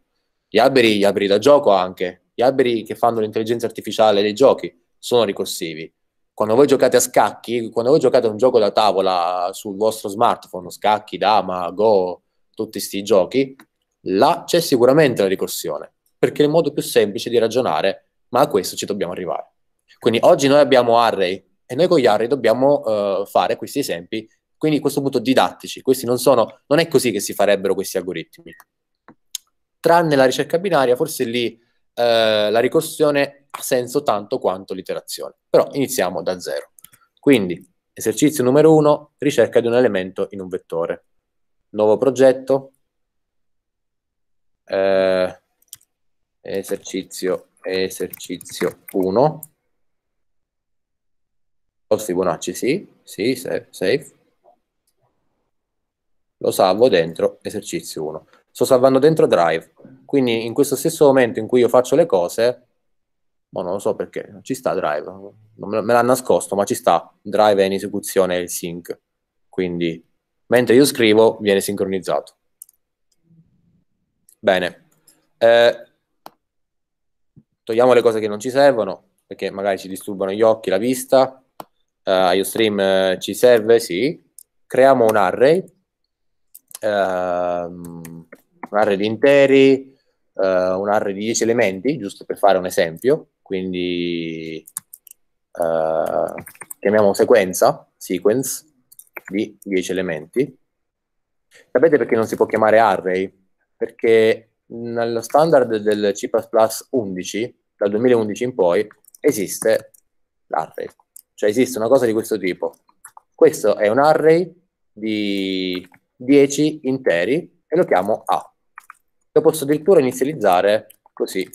Gli alberi, gli alberi da gioco anche, gli alberi che fanno l'intelligenza artificiale dei giochi sono ricorsivi quando voi giocate a scacchi, quando voi giocate a un gioco da tavola sul vostro smartphone, scacchi, dama, go, tutti questi giochi, là c'è sicuramente la ricorsione, perché è il modo più semplice di ragionare, ma a questo ci dobbiamo arrivare. Quindi oggi noi abbiamo array e noi con gli array dobbiamo uh, fare questi esempi, quindi a questo punto didattici, questi non sono, non è così che si farebbero questi algoritmi. Tranne la ricerca binaria, forse lì uh, la ricorsione ha senso tanto quanto l'iterazione. Però iniziamo da zero. Quindi, esercizio numero uno, ricerca di un elemento in un vettore. Nuovo progetto. Eh, esercizio, esercizio 1. Col Fibonacci, sì, sì, save. Lo salvo dentro esercizio 1. Sto salvando dentro Drive. Quindi in questo stesso momento in cui io faccio le cose, Boh, non lo so perché, ci sta Drive, me l'ha nascosto, ma ci sta. Drive è in esecuzione il sync, quindi mentre io scrivo viene sincronizzato. Bene, eh, togliamo le cose che non ci servono, perché magari ci disturbano gli occhi, la vista. Uh, eh, IoStream eh, ci serve, sì. Creiamo un array, uh, un array di interi, uh, un array di 10 elementi, giusto per fare un esempio quindi eh, chiamiamo sequenza, sequence, di 10 elementi. Sapete perché non si può chiamare array? Perché nello standard del C++ 11, dal 2011 in poi, esiste l'array. Cioè esiste una cosa di questo tipo. Questo è un array di 10 interi e lo chiamo A. Lo posso addirittura inizializzare così,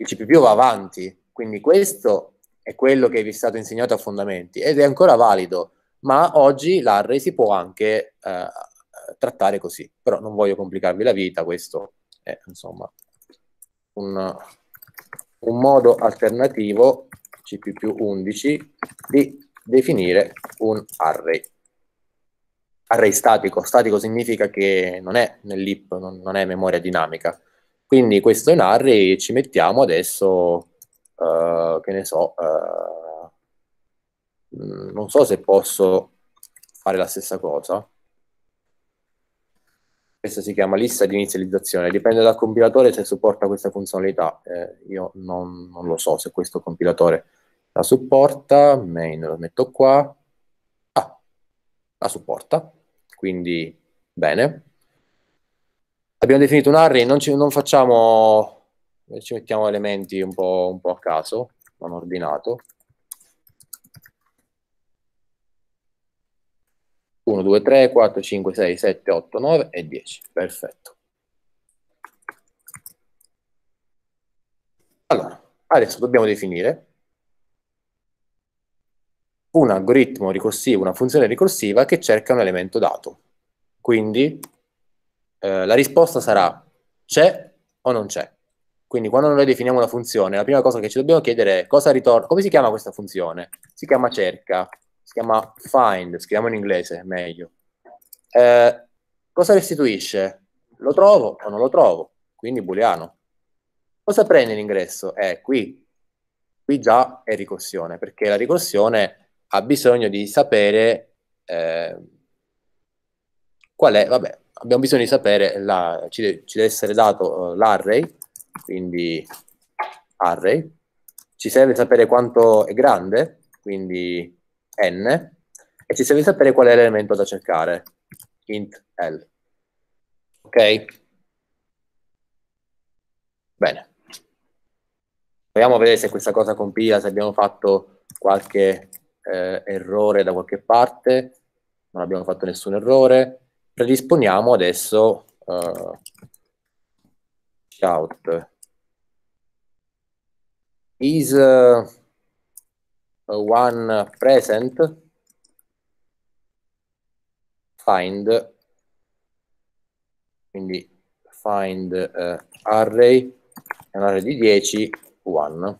il CPPO va avanti, quindi questo è quello che vi è stato insegnato a fondamenti ed è ancora valido, ma oggi l'array si può anche eh, trattare così, però non voglio complicarvi la vita, questo è insomma un, un modo alternativo CPP11 di definire un array. Array statico, statico significa che non è nell'IP, non, non è memoria dinamica, quindi questo in narri ci mettiamo adesso, uh, che ne so, uh, non so se posso fare la stessa cosa. Questa si chiama lista di inizializzazione, dipende dal compilatore se supporta questa funzionalità. Eh, io non, non lo so se questo compilatore la supporta, main lo metto qua. Ah, la supporta, quindi bene abbiamo definito un array, non, ci, non facciamo, ci mettiamo elementi un po', un po a caso, non ordinato. 1, 2, 3, 4, 5, 6, 7, 8, 9 e 10. Perfetto. Allora, adesso dobbiamo definire un algoritmo ricorsivo, una funzione ricorsiva che cerca un elemento dato. Quindi eh, la risposta sarà c'è o non c'è. Quindi quando noi definiamo una funzione, la prima cosa che ci dobbiamo chiedere è cosa ritorna, come si chiama questa funzione? Si chiama cerca, si chiama find, scriviamo in inglese meglio. Eh, cosa restituisce? Lo trovo o non lo trovo? Quindi booleano. Cosa prende l'ingresso? È qui. Qui già è ricorsione, perché la ricorsione ha bisogno di sapere eh, qual è, vabbè, abbiamo bisogno di sapere, la, ci, de, ci, deve essere dato uh, l'array, quindi array, ci serve sapere quanto è grande, quindi n, e ci serve sapere qual è l'elemento da cercare, int l. Ok? Bene. Proviamo a vedere se questa cosa compila, se abbiamo fatto qualche eh, errore da qualche parte, non abbiamo fatto nessun errore, predisponiamo adesso uh, shout is uh, one present find quindi find uh, array un array di 10 one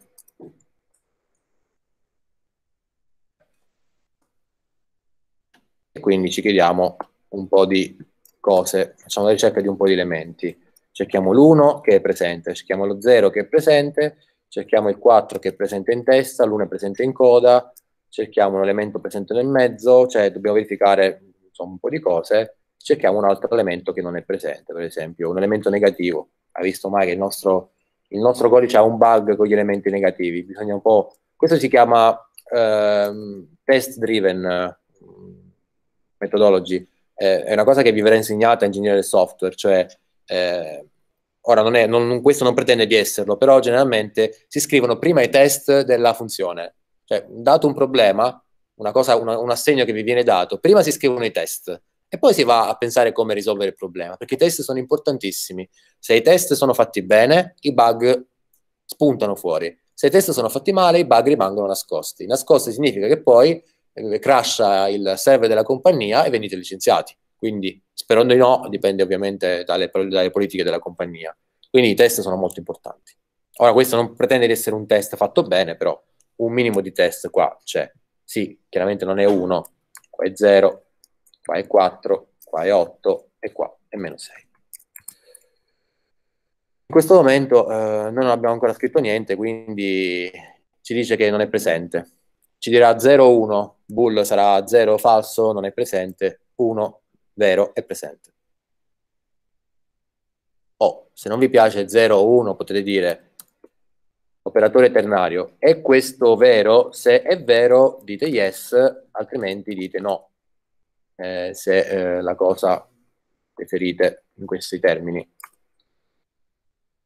e quindi ci chiediamo un po' di cose, facciamo la ricerca di un po' di elementi. Cerchiamo l'1 che è presente, cerchiamo lo 0 che è presente, cerchiamo il 4 che è presente in testa, l'1 è presente in coda, cerchiamo un elemento presente nel mezzo, cioè dobbiamo verificare insomma, un po' di cose, cerchiamo un altro elemento che non è presente, per esempio un elemento negativo. Ha visto mai che il nostro, il nostro codice ha un bug con gli elementi negativi, bisogna un po'... Questo si chiama ehm, test driven mm, methodology, eh, è una cosa che vi verrà insegnata ingegnere del software, cioè eh, ora non è, non, questo non pretende di esserlo, però generalmente si scrivono prima i test della funzione, cioè dato un problema, una cosa, una, un assegno che vi viene dato, prima si scrivono i test e poi si va a pensare come risolvere il problema, perché i test sono importantissimi. Se i test sono fatti bene, i bug spuntano fuori. Se i test sono fatti male, i bug rimangono nascosti. Nascosti significa che poi eh, crasha il server della compagnia e venite licenziati. Quindi sperando di no, dipende ovviamente dalle, dalle politiche della compagnia. Quindi i test sono molto importanti. Ora, questo non pretende di essere un test fatto bene, però un minimo di test qua c'è. Sì, chiaramente non è 1, qua è 0, qua è 4, qua è 8 e qua è meno 6. In questo momento eh, noi non abbiamo ancora scritto niente, quindi ci dice che non è presente ci dirà 0-1, bool sarà 0 falso, non è presente, 1 vero è presente. O oh, se non vi piace 0-1 potete dire operatore ternario, è questo vero? Se è vero dite yes, altrimenti dite no, eh, se eh, la cosa preferite in questi termini.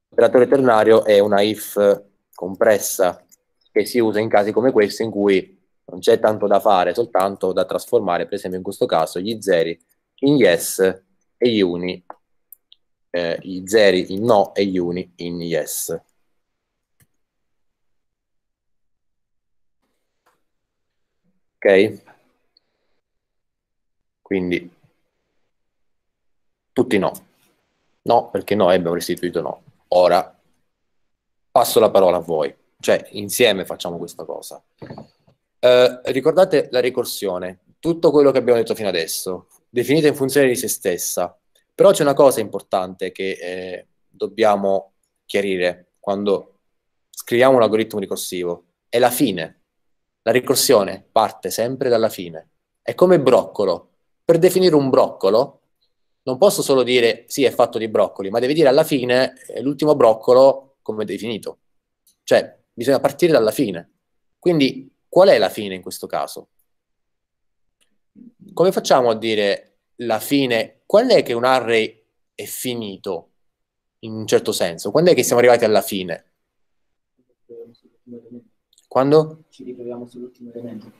L'operatore ternario è una if compressa che si usa in casi come questo in cui non c'è tanto da fare, soltanto da trasformare, per esempio in questo caso, gli zeri in yes e gli uni, eh, gli zeri in no e gli uni in yes. Ok? Quindi tutti no. No, perché noi abbiamo restituito no. Ora passo la parola a voi. Cioè, insieme facciamo questa cosa. Eh, ricordate la ricorsione, tutto quello che abbiamo detto fino adesso, definita in funzione di se stessa. Però c'è una cosa importante che eh, dobbiamo chiarire quando scriviamo un algoritmo ricorsivo, è la fine. La ricorsione parte sempre dalla fine. È come broccolo. Per definire un broccolo non posso solo dire sì, è fatto di broccoli, ma devi dire alla fine eh, l'ultimo broccolo come definito. Cioè, bisogna partire dalla fine. Quindi qual è la fine in questo caso? Come facciamo a dire la fine? Quando è che un array è finito in un certo senso? Quando è che siamo arrivati alla fine? Quando? Ci ritroviamo sull'ultimo elemento.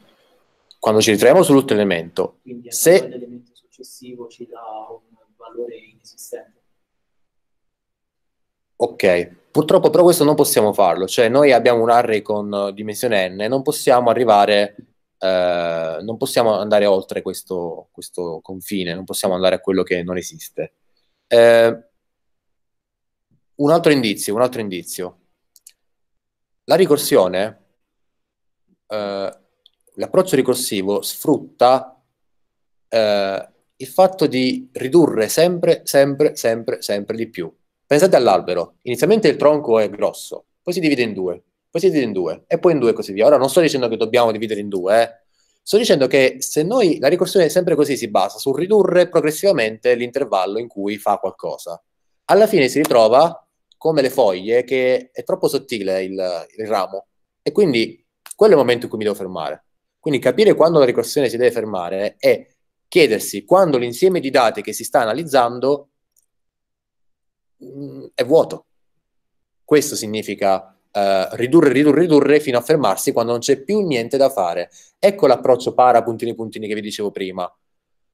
Quando ci ritroviamo sull'ultimo elemento. Quindi se l'elemento successivo ci dà un valore inesistente. Ok, Purtroppo però questo non possiamo farlo, cioè noi abbiamo un array con eh, dimensione n, non possiamo arrivare, eh, non possiamo andare oltre questo, questo, confine, non possiamo andare a quello che non esiste. Eh, un altro indizio, un altro indizio. La ricorsione, eh, l'approccio ricorsivo sfrutta eh, il fatto di ridurre sempre, sempre, sempre, sempre di più Pensate all'albero, inizialmente il tronco è grosso, poi si divide in due, poi si divide in due, e poi in due e così via. Ora non sto dicendo che dobbiamo dividere in due, eh. sto dicendo che se noi, la ricorsione è sempre così, si basa sul ridurre progressivamente l'intervallo in cui fa qualcosa. Alla fine si ritrova come le foglie, che è troppo sottile il, il ramo, e quindi quello è il momento in cui mi devo fermare. Quindi capire quando la ricorsione si deve fermare è chiedersi quando l'insieme di date che si sta analizzando mh, è vuoto. Questo significa eh, ridurre, ridurre, ridurre fino a fermarsi quando non c'è più niente da fare. Ecco l'approccio para, puntini, puntini che vi dicevo prima.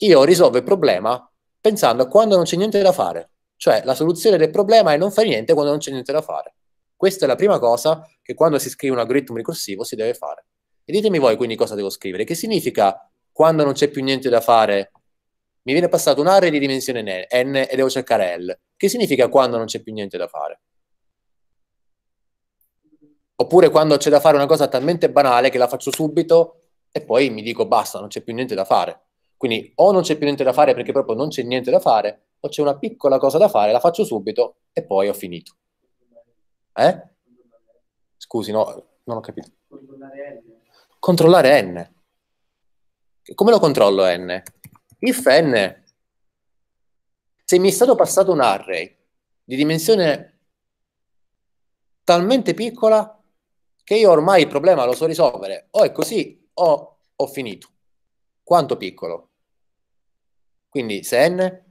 Io risolvo il problema pensando a quando non c'è niente da fare. Cioè la soluzione del problema è non fare niente quando non c'è niente da fare. Questa è la prima cosa che quando si scrive un algoritmo ricorsivo si deve fare. E ditemi voi quindi cosa devo scrivere. Che significa quando non c'è più niente da fare mi viene passato un array di dimensione n e devo cercare l, che significa quando non c'è più niente da fare. Oppure quando c'è da fare una cosa talmente banale che la faccio subito e poi mi dico basta, non c'è più niente da fare. Quindi o non c'è più niente da fare perché proprio non c'è niente da fare, o c'è una piccola cosa da fare, la faccio subito e poi ho finito. Eh? Scusi, no, non ho capito. Controllare N. Come lo controllo N? Il fen, se mi è stato passato un array di dimensione talmente piccola che io ormai il problema lo so risolvere o è così o ho finito. Quanto piccolo? Quindi se n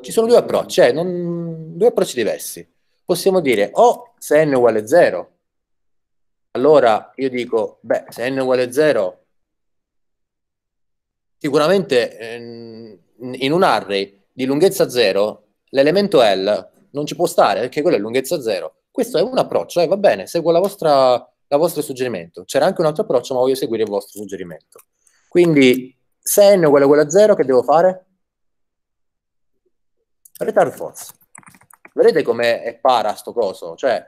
ci sono due approcci, eh, non, due approcci diversi. Possiamo dire o se n uguale 0, allora io dico, beh, se n uguale 0 Sicuramente ehm, in un array di lunghezza 0 l'elemento L non ci può stare perché quello è lunghezza 0. Questo è un approccio e eh, va bene, seguo la vostra, la vostro suggerimento. C'era anche un altro approccio, ma voglio seguire il vostro suggerimento. Quindi se n è uguale a 0, che devo fare? Retard force. Vedete come è para sto coso? Cioè,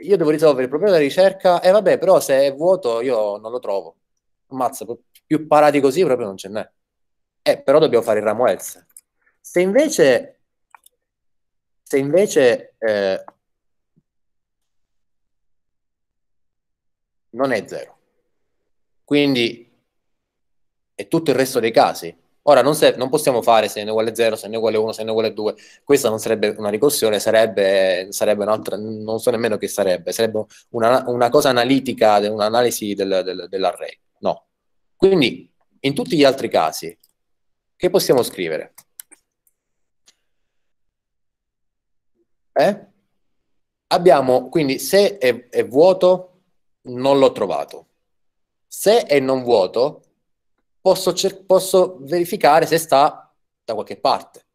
io devo risolvere il problema della ricerca e eh, vabbè, però se è vuoto io non lo trovo. Mazza, più parati così proprio non ce n'è. Eh, però dobbiamo fare il Ramuels. Se invece, se invece eh, non è zero, quindi è tutto il resto dei casi. Ora non, se, non possiamo fare se n uguale 0, se n uguale 1, se n uguale 2, questa non sarebbe una ricorsione, sarebbe, sarebbe un'altra, non so nemmeno che sarebbe, sarebbe una, una cosa analitica, un'analisi del, del, dell'array quindi in tutti gli altri casi, che possiamo scrivere? Eh? Abbiamo, quindi se è, è vuoto, non l'ho trovato. Se è non vuoto, posso, posso verificare se sta da qualche parte.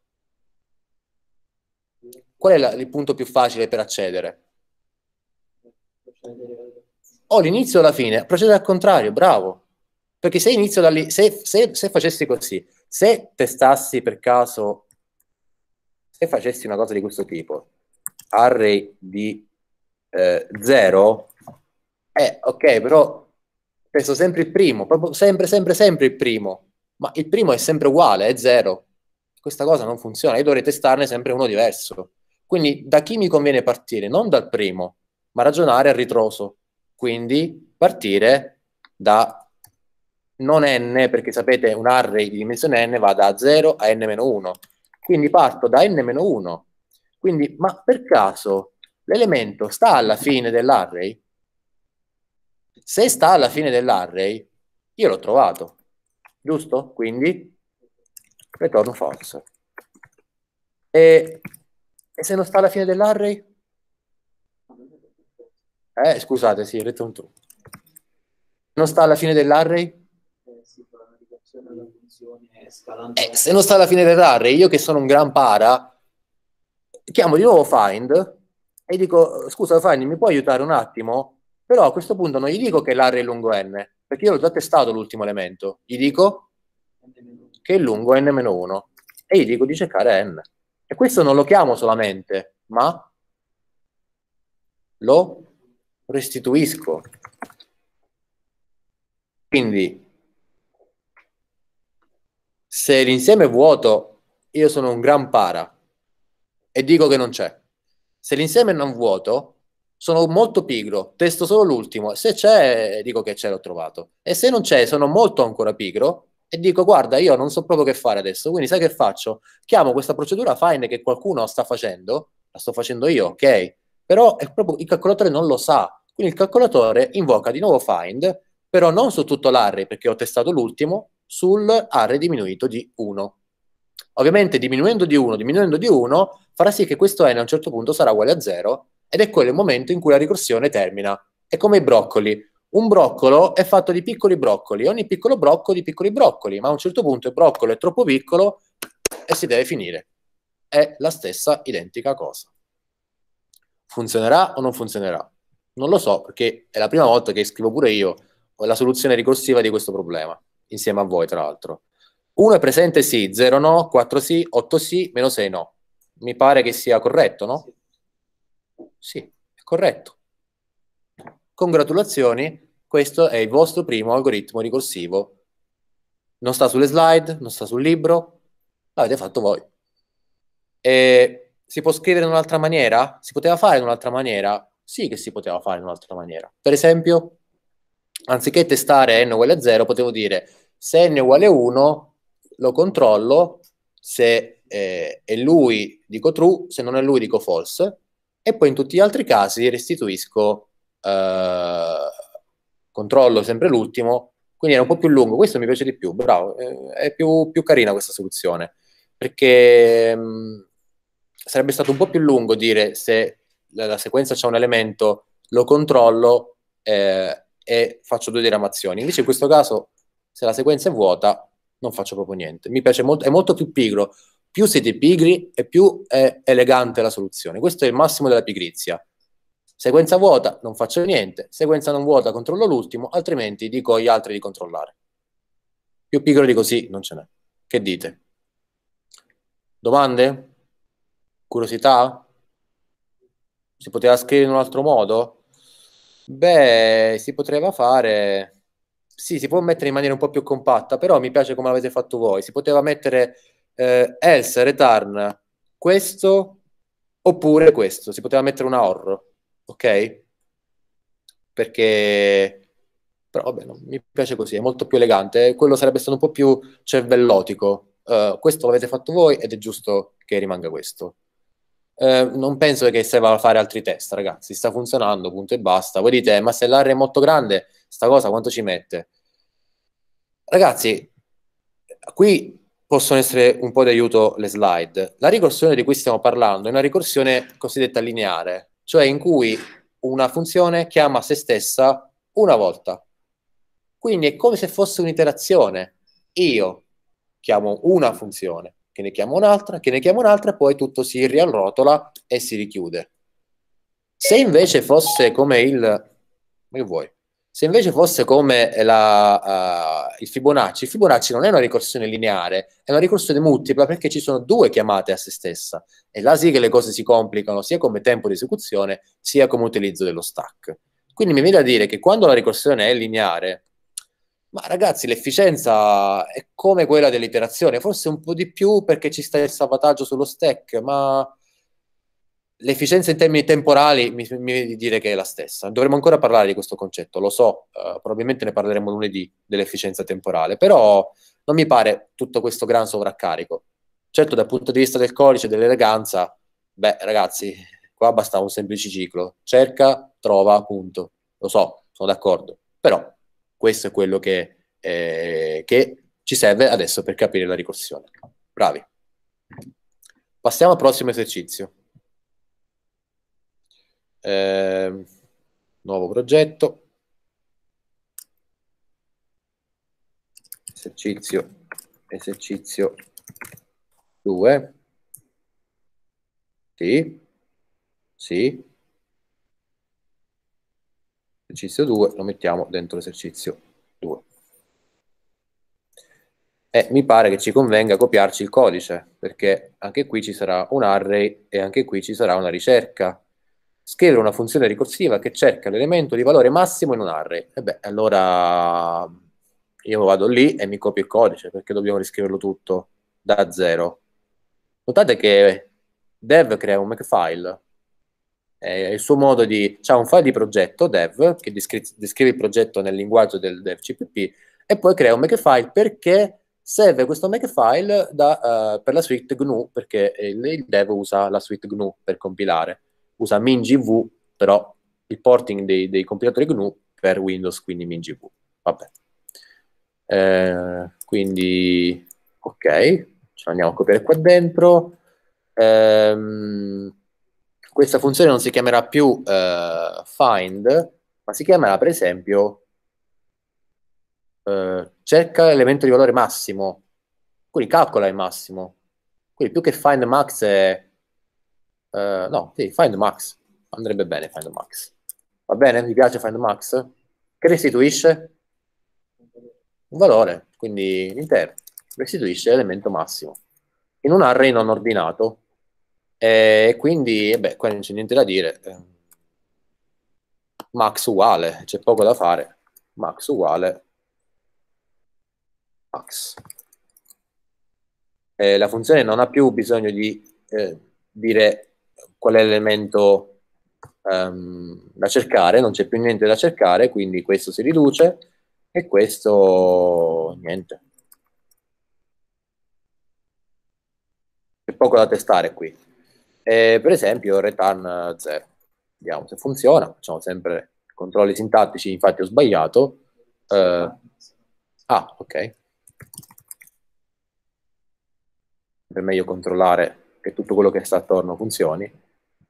Qual è la, il punto più facile per accedere? O l'inizio o la fine? Procedere al contrario, bravo perché se inizio da lì, se, se, se facessi così, se testassi per caso, se facessi una cosa di questo tipo, array di 0, eh, eh, ok, però testo sempre il primo, proprio sempre, sempre, sempre il primo, ma il primo è sempre uguale, è 0. Questa cosa non funziona, io dovrei testarne sempre uno diverso. Quindi da chi mi conviene partire? Non dal primo, ma ragionare a ritroso. Quindi partire da non n, perché sapete un array di dimensione n va da 0 a n-1, quindi parto da n-1, quindi ma per caso l'elemento sta alla fine dell'array? Se sta alla fine dell'array, io l'ho trovato, giusto? Quindi ritorno false. E, e, se non sta alla fine dell'array? Eh, scusate, sì, return true. Non sta alla fine dell'array? posizione scalando. Eh, se non sta alla fine del rare, io che sono un gran para, chiamo di nuovo Find e dico, scusa Find, mi puoi aiutare un attimo? Però a questo punto non gli dico che l'area è lungo n, perché io l'ho già testato l'ultimo elemento. Gli dico che è lungo n-1 e gli dico di cercare n. E questo non lo chiamo solamente, ma lo restituisco. Quindi se l'insieme è vuoto, io sono un gran para e dico che non c'è. Se l'insieme è non vuoto, sono molto pigro, testo solo l'ultimo. Se c'è, dico che ce l'ho trovato. E se non c'è, sono molto ancora pigro e dico guarda, io non so proprio che fare adesso, quindi sai che faccio? Chiamo questa procedura fine che qualcuno sta facendo, la sto facendo io, ok? Però proprio, il calcolatore non lo sa. Quindi il calcolatore invoca di nuovo find, però non su tutto l'array perché ho testato l'ultimo, sul R diminuito di 1. Ovviamente diminuendo di 1, diminuendo di 1, farà sì che questo n a un certo punto sarà uguale a 0 ed è quello il momento in cui la ricorsione termina. È come i broccoli. Un broccolo è fatto di piccoli broccoli, ogni piccolo brocco di piccoli broccoli, ma a un certo punto il broccolo è troppo piccolo e si deve finire. È la stessa identica cosa. Funzionerà o non funzionerà? Non lo so perché è la prima volta che scrivo pure io la soluzione ricorsiva di questo problema insieme a voi, tra l'altro. 1 è presente sì, 0 no, 4 sì, 8 sì, meno 6 no. Mi pare che sia corretto, no? Sì, è corretto. Congratulazioni, questo è il vostro primo algoritmo ricorsivo. Non sta sulle slide, non sta sul libro, l'avete fatto voi. E si può scrivere in un'altra maniera? Si poteva fare in un'altra maniera? Sì che si poteva fare in un'altra maniera. Per esempio? anziché testare n uguale a 0, potevo dire se n uguale a 1 lo controllo, se eh, è lui dico true, se non è lui dico false, e poi in tutti gli altri casi restituisco, eh, controllo sempre l'ultimo, quindi era un po' più lungo, questo mi piace di più, bravo, eh, è più, più carina questa soluzione, perché mh, mm, sarebbe stato un po' più lungo dire se la, la sequenza c'è un elemento, lo controllo, eh, e faccio due diramazioni. Invece in questo caso, se la sequenza è vuota, non faccio proprio niente. Mi piace molto, è molto più pigro. Più siete pigri e più è elegante la soluzione. Questo è il massimo della pigrizia. Sequenza vuota, non faccio niente. Sequenza non vuota, controllo l'ultimo, altrimenti dico agli altri di controllare. Più pigro di così non ce n'è. Che dite? Domande? Curiosità? Si poteva scrivere in un altro modo? Beh, si poteva fare. Sì, si può mettere in maniera un po' più compatta, però mi piace come l'avete fatto voi. Si poteva mettere eh, else, return, questo oppure questo. Si poteva mettere una or, ok? Perché però vabbè, no, mi piace così, è molto più elegante. Quello sarebbe stato un po' più cervellotico. Uh, questo l'avete fatto voi ed è giusto che rimanga questo. Eh, non penso che serva fare altri test, ragazzi. Sta funzionando, punto e basta. Voi dite, eh, ma se l'area è molto grande, sta cosa quanto ci mette? Ragazzi, qui possono essere un po' di aiuto le slide. La ricorsione di cui stiamo parlando è una ricorsione cosiddetta lineare, cioè in cui una funzione chiama se stessa una volta. Quindi è come se fosse un'iterazione. Io chiamo una funzione, che ne chiama un'altra, che ne chiama un'altra e poi tutto si riarrotola e si richiude. Se invece fosse come il... che vuoi? Se invece fosse come la, uh, il Fibonacci, il Fibonacci non è una ricorsione lineare, è una ricorsione multipla perché ci sono due chiamate a se stessa. E là sì che le cose si complicano, sia come tempo di esecuzione, sia come utilizzo dello stack. Quindi mi viene da dire che quando la ricorsione è lineare, ma ragazzi, l'efficienza è come quella dell'iterazione, forse un po' di più perché ci sta il salvataggio sullo stack, ma l'efficienza in termini temporali mi, mi viene di dire che è la stessa. Dovremmo ancora parlare di questo concetto, lo so, eh, probabilmente ne parleremo lunedì dell'efficienza temporale, però non mi pare tutto questo gran sovraccarico. Certo, dal punto di vista del codice, dell'eleganza, beh, ragazzi, qua basta un semplice ciclo, cerca, trova, punto. Lo so, sono d'accordo, però questo è quello che, eh, che ci serve adesso per capire la ricorsione. Bravi. Passiamo al prossimo esercizio. Eh, nuovo progetto. Esercizio, esercizio 2. Sì, sì, esercizio 2 lo mettiamo dentro l'esercizio 2. E mi pare che ci convenga copiarci il codice, perché anche qui ci sarà un array e anche qui ci sarà una ricerca. Scrivere una funzione ricorsiva che cerca l'elemento di valore massimo in un array. E beh, allora io vado lì e mi copio il codice, perché dobbiamo riscriverlo tutto da zero. Notate che dev crea un makefile, eh, il suo modo di... c'è un file di progetto dev che descri- descrive il progetto nel linguaggio del dev CPP e poi crea un makefile perché serve questo makefile da, uh, per la suite GNU perché il, il, dev usa la suite GNU per compilare usa MinGV però il porting dei, dei compilatori GNU per Windows quindi MinGV vabbè eh, quindi ok ce l'andiamo a copiare qua dentro ehm questa funzione non si chiamerà più eh, find, ma si chiamerà per esempio eh, cerca l'elemento di valore massimo, quindi calcola il massimo. Quindi più che find max è... Eh, no, sì, find max, andrebbe bene find max. Va bene? Vi piace find max? Che restituisce? Un valore, quindi l'intero, restituisce l'elemento massimo in un array non ordinato eh, e quindi, beh, qua non c'è niente da dire. Ehm, Max uguale, c'è poco da fare. Max uguale Max. Eh, la funzione non ha più bisogno di eh, dire qual è l'elemento um, da cercare, non c'è più niente da cercare, quindi questo si riduce e questo niente. C'è poco da testare qui. Eh, per esempio return 0. Vediamo se funziona, facciamo sempre controlli sintattici, infatti ho sbagliato. Eh, ah, ok. Per meglio controllare che tutto quello che sta attorno funzioni.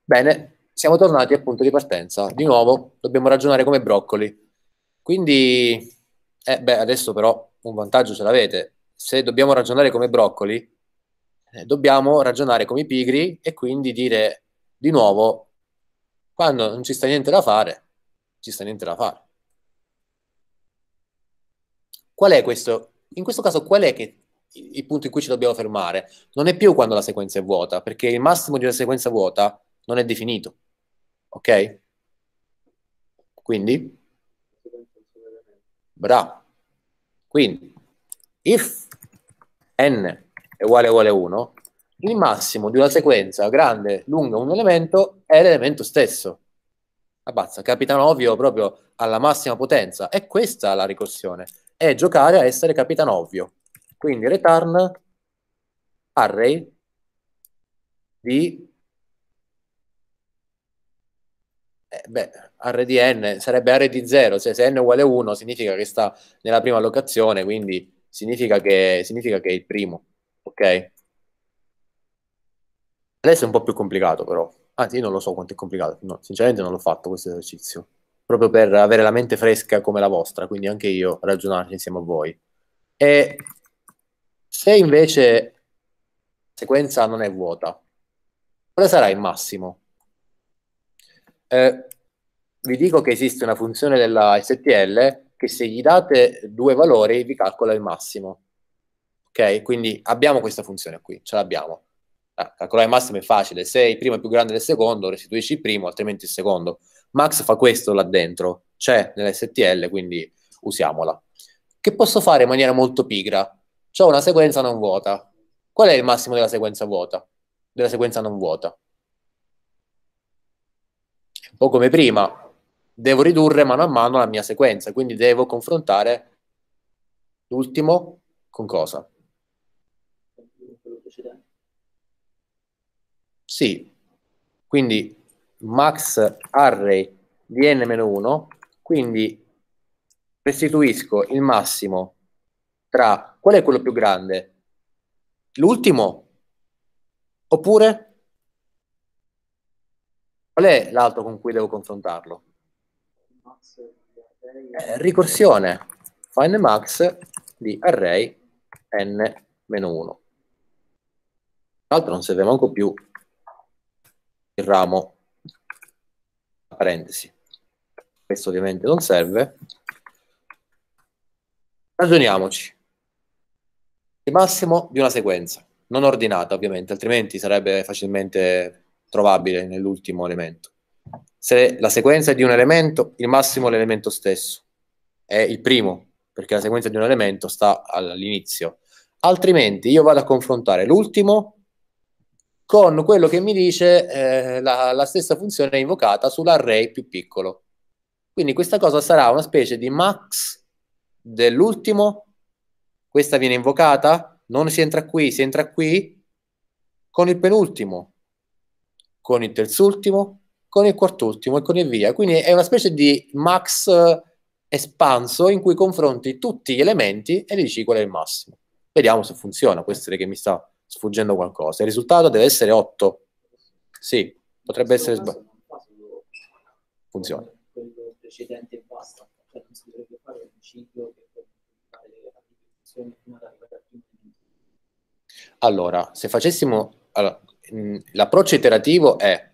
Bene, siamo tornati al punto di partenza. Di nuovo, dobbiamo ragionare come broccoli. Quindi, eh, beh, adesso però un vantaggio ce l'avete. Se dobbiamo ragionare come broccoli, eh, dobbiamo ragionare come i pigri e quindi dire di nuovo, quando non ci sta niente da fare, ci sta niente da fare. Qual è questo? In questo caso qual è che, il punto in cui ci dobbiamo fermare? Non è più quando la sequenza è vuota, perché il massimo di una sequenza vuota non è definito. Ok? Quindi? Bravo. Quindi, if n è uguale a uguale 1, il massimo di una sequenza grande, lunga, un elemento è l'elemento stesso. Abbazza, capitano ovvio proprio alla massima potenza. È questa la ricorsione, è giocare a essere capitano ovvio. Quindi return array di... Eh, beh, array di n sarebbe array di 0, cioè se n è uguale a 1 significa che sta nella prima locazione, quindi significa che, significa che è il primo ok? Adesso è un po' più complicato però, anzi io non lo so quanto è complicato, no, sinceramente non l'ho fatto questo esercizio, proprio per avere la mente fresca come la vostra, quindi anche io ragionarci insieme a voi. E se invece la sequenza non è vuota, quale sarà il massimo? Eh, vi dico che esiste una funzione della STL che se gli date due valori vi calcola il massimo. Ok? Quindi abbiamo questa funzione qui, ce l'abbiamo. Ah, calcolare il massimo è facile, se il primo è più grande del secondo, restituisci il primo, altrimenti il secondo. Max fa questo là dentro, c'è nell'STL, quindi usiamola. Che posso fare in maniera molto pigra? C'ho una sequenza non vuota. Qual è il massimo della sequenza vuota? Della sequenza non vuota? Un po' come prima, devo ridurre mano a mano la mia sequenza, quindi devo confrontare l'ultimo con cosa? Sì, quindi max array di n-1, quindi restituisco il massimo tra qual è quello più grande? L'ultimo? Oppure qual è l'altro con cui devo confrontarlo? Eh, ricorsione find max di array n-1. Tra l'altro non serve manco più il ramo parentesi questo ovviamente non serve ragioniamoci il massimo di una sequenza non ordinata ovviamente altrimenti sarebbe facilmente trovabile nell'ultimo elemento se la sequenza è di un elemento il massimo è l'elemento stesso è il primo perché la sequenza di un elemento sta all'inizio altrimenti io vado a confrontare l'ultimo con quello che mi dice eh, la, la, stessa funzione invocata sull'array più piccolo. Quindi questa cosa sarà una specie di max dell'ultimo, questa viene invocata, non si entra qui, si entra qui, con il penultimo, con il terzultimo, con il quartultimo e con il via. Quindi è una specie di max eh, espanso in cui confronti tutti gli elementi e gli dici qual è il massimo. Vediamo se funziona, questo è che mi sta sfuggendo qualcosa. Il risultato deve essere 8. Sì, potrebbe essere sbagliato. Funziona. Cioè, allora, se facessimo allora, mm, l'approccio iterativo è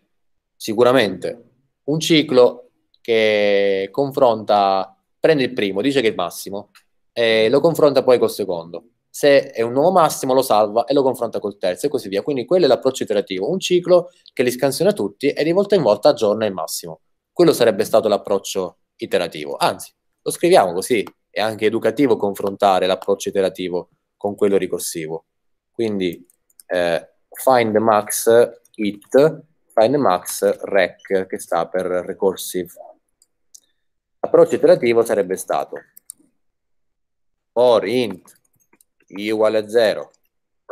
sicuramente un ciclo che confronta, prende il primo, dice che è il massimo, e lo confronta poi col secondo se è un nuovo massimo lo salva e lo confronta col terzo e così via. Quindi quello è l'approccio iterativo, un ciclo che li scansiona tutti e di volta in volta aggiorna il massimo. Quello sarebbe stato l'approccio iterativo. Anzi, lo scriviamo così, è anche educativo confrontare l'approccio iterativo con quello ricorsivo. Quindi eh, find max it, find max rec, che sta per recursive. L'approccio iterativo sarebbe stato for int i uguale a 0,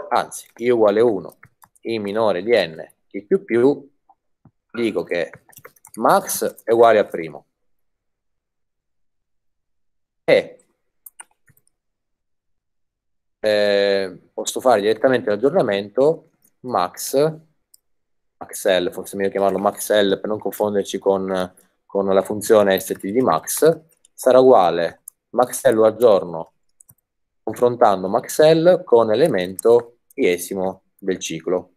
anzi i uguale a 1, i minore di n, i più più, dico che max è uguale a primo. E eh, posso fare direttamente l'aggiornamento max, maxl, forse meglio chiamarlo max L per non confonderci con, con la funzione st di max, sarà uguale maxl lo aggiorno confrontando Maxell con elemento iesimo del ciclo.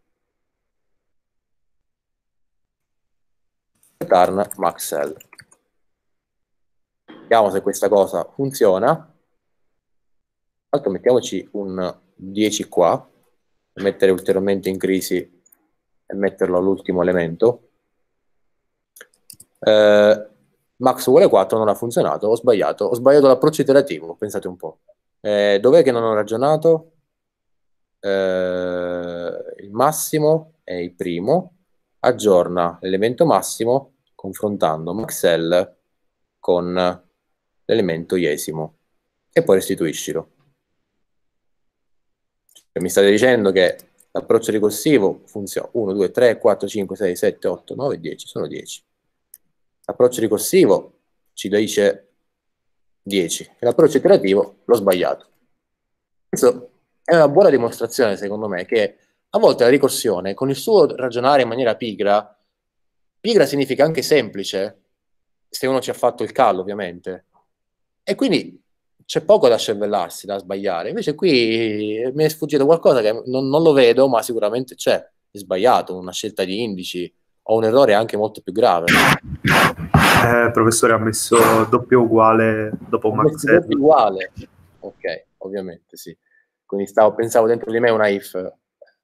Return Maxell. Vediamo se questa cosa funziona. Altro mettiamoci un 10 qua, per mettere ulteriormente in crisi e metterlo all'ultimo elemento. Eh, Max vuole 4 non ha funzionato, ho sbagliato, ho sbagliato l'approccio iterativo, pensate un po'. Eh, dov'è che non ho ragionato? Eh, il massimo è il primo, aggiorna l'elemento massimo confrontando maxel con l'elemento iesimo e poi restituiscilo. Cioè, mi state dicendo che l'approccio ricorsivo funziona 1, 2, 3, 4, 5, 6, 7, 8, 9, 10, sono 10. L'approccio ricorsivo ci dice 10. L'approccio creativo l'ho sbagliato. Penso, è una buona dimostrazione, secondo me, che a volte la ricorsione, con il suo ragionare in maniera pigra, pigra significa anche semplice, se uno ci ha fatto il callo, ovviamente. E quindi c'è poco da scervellarsi, da sbagliare. Invece qui mi è sfuggito qualcosa che non, non lo vedo, ma sicuramente c'è. È sbagliato, una scelta di indici o un errore anche molto più grave. Eh, il professore ha messo doppio uguale dopo un maxello. Doppio uguale, ok, ovviamente sì. Quindi stavo, pensavo dentro di me una if, eh,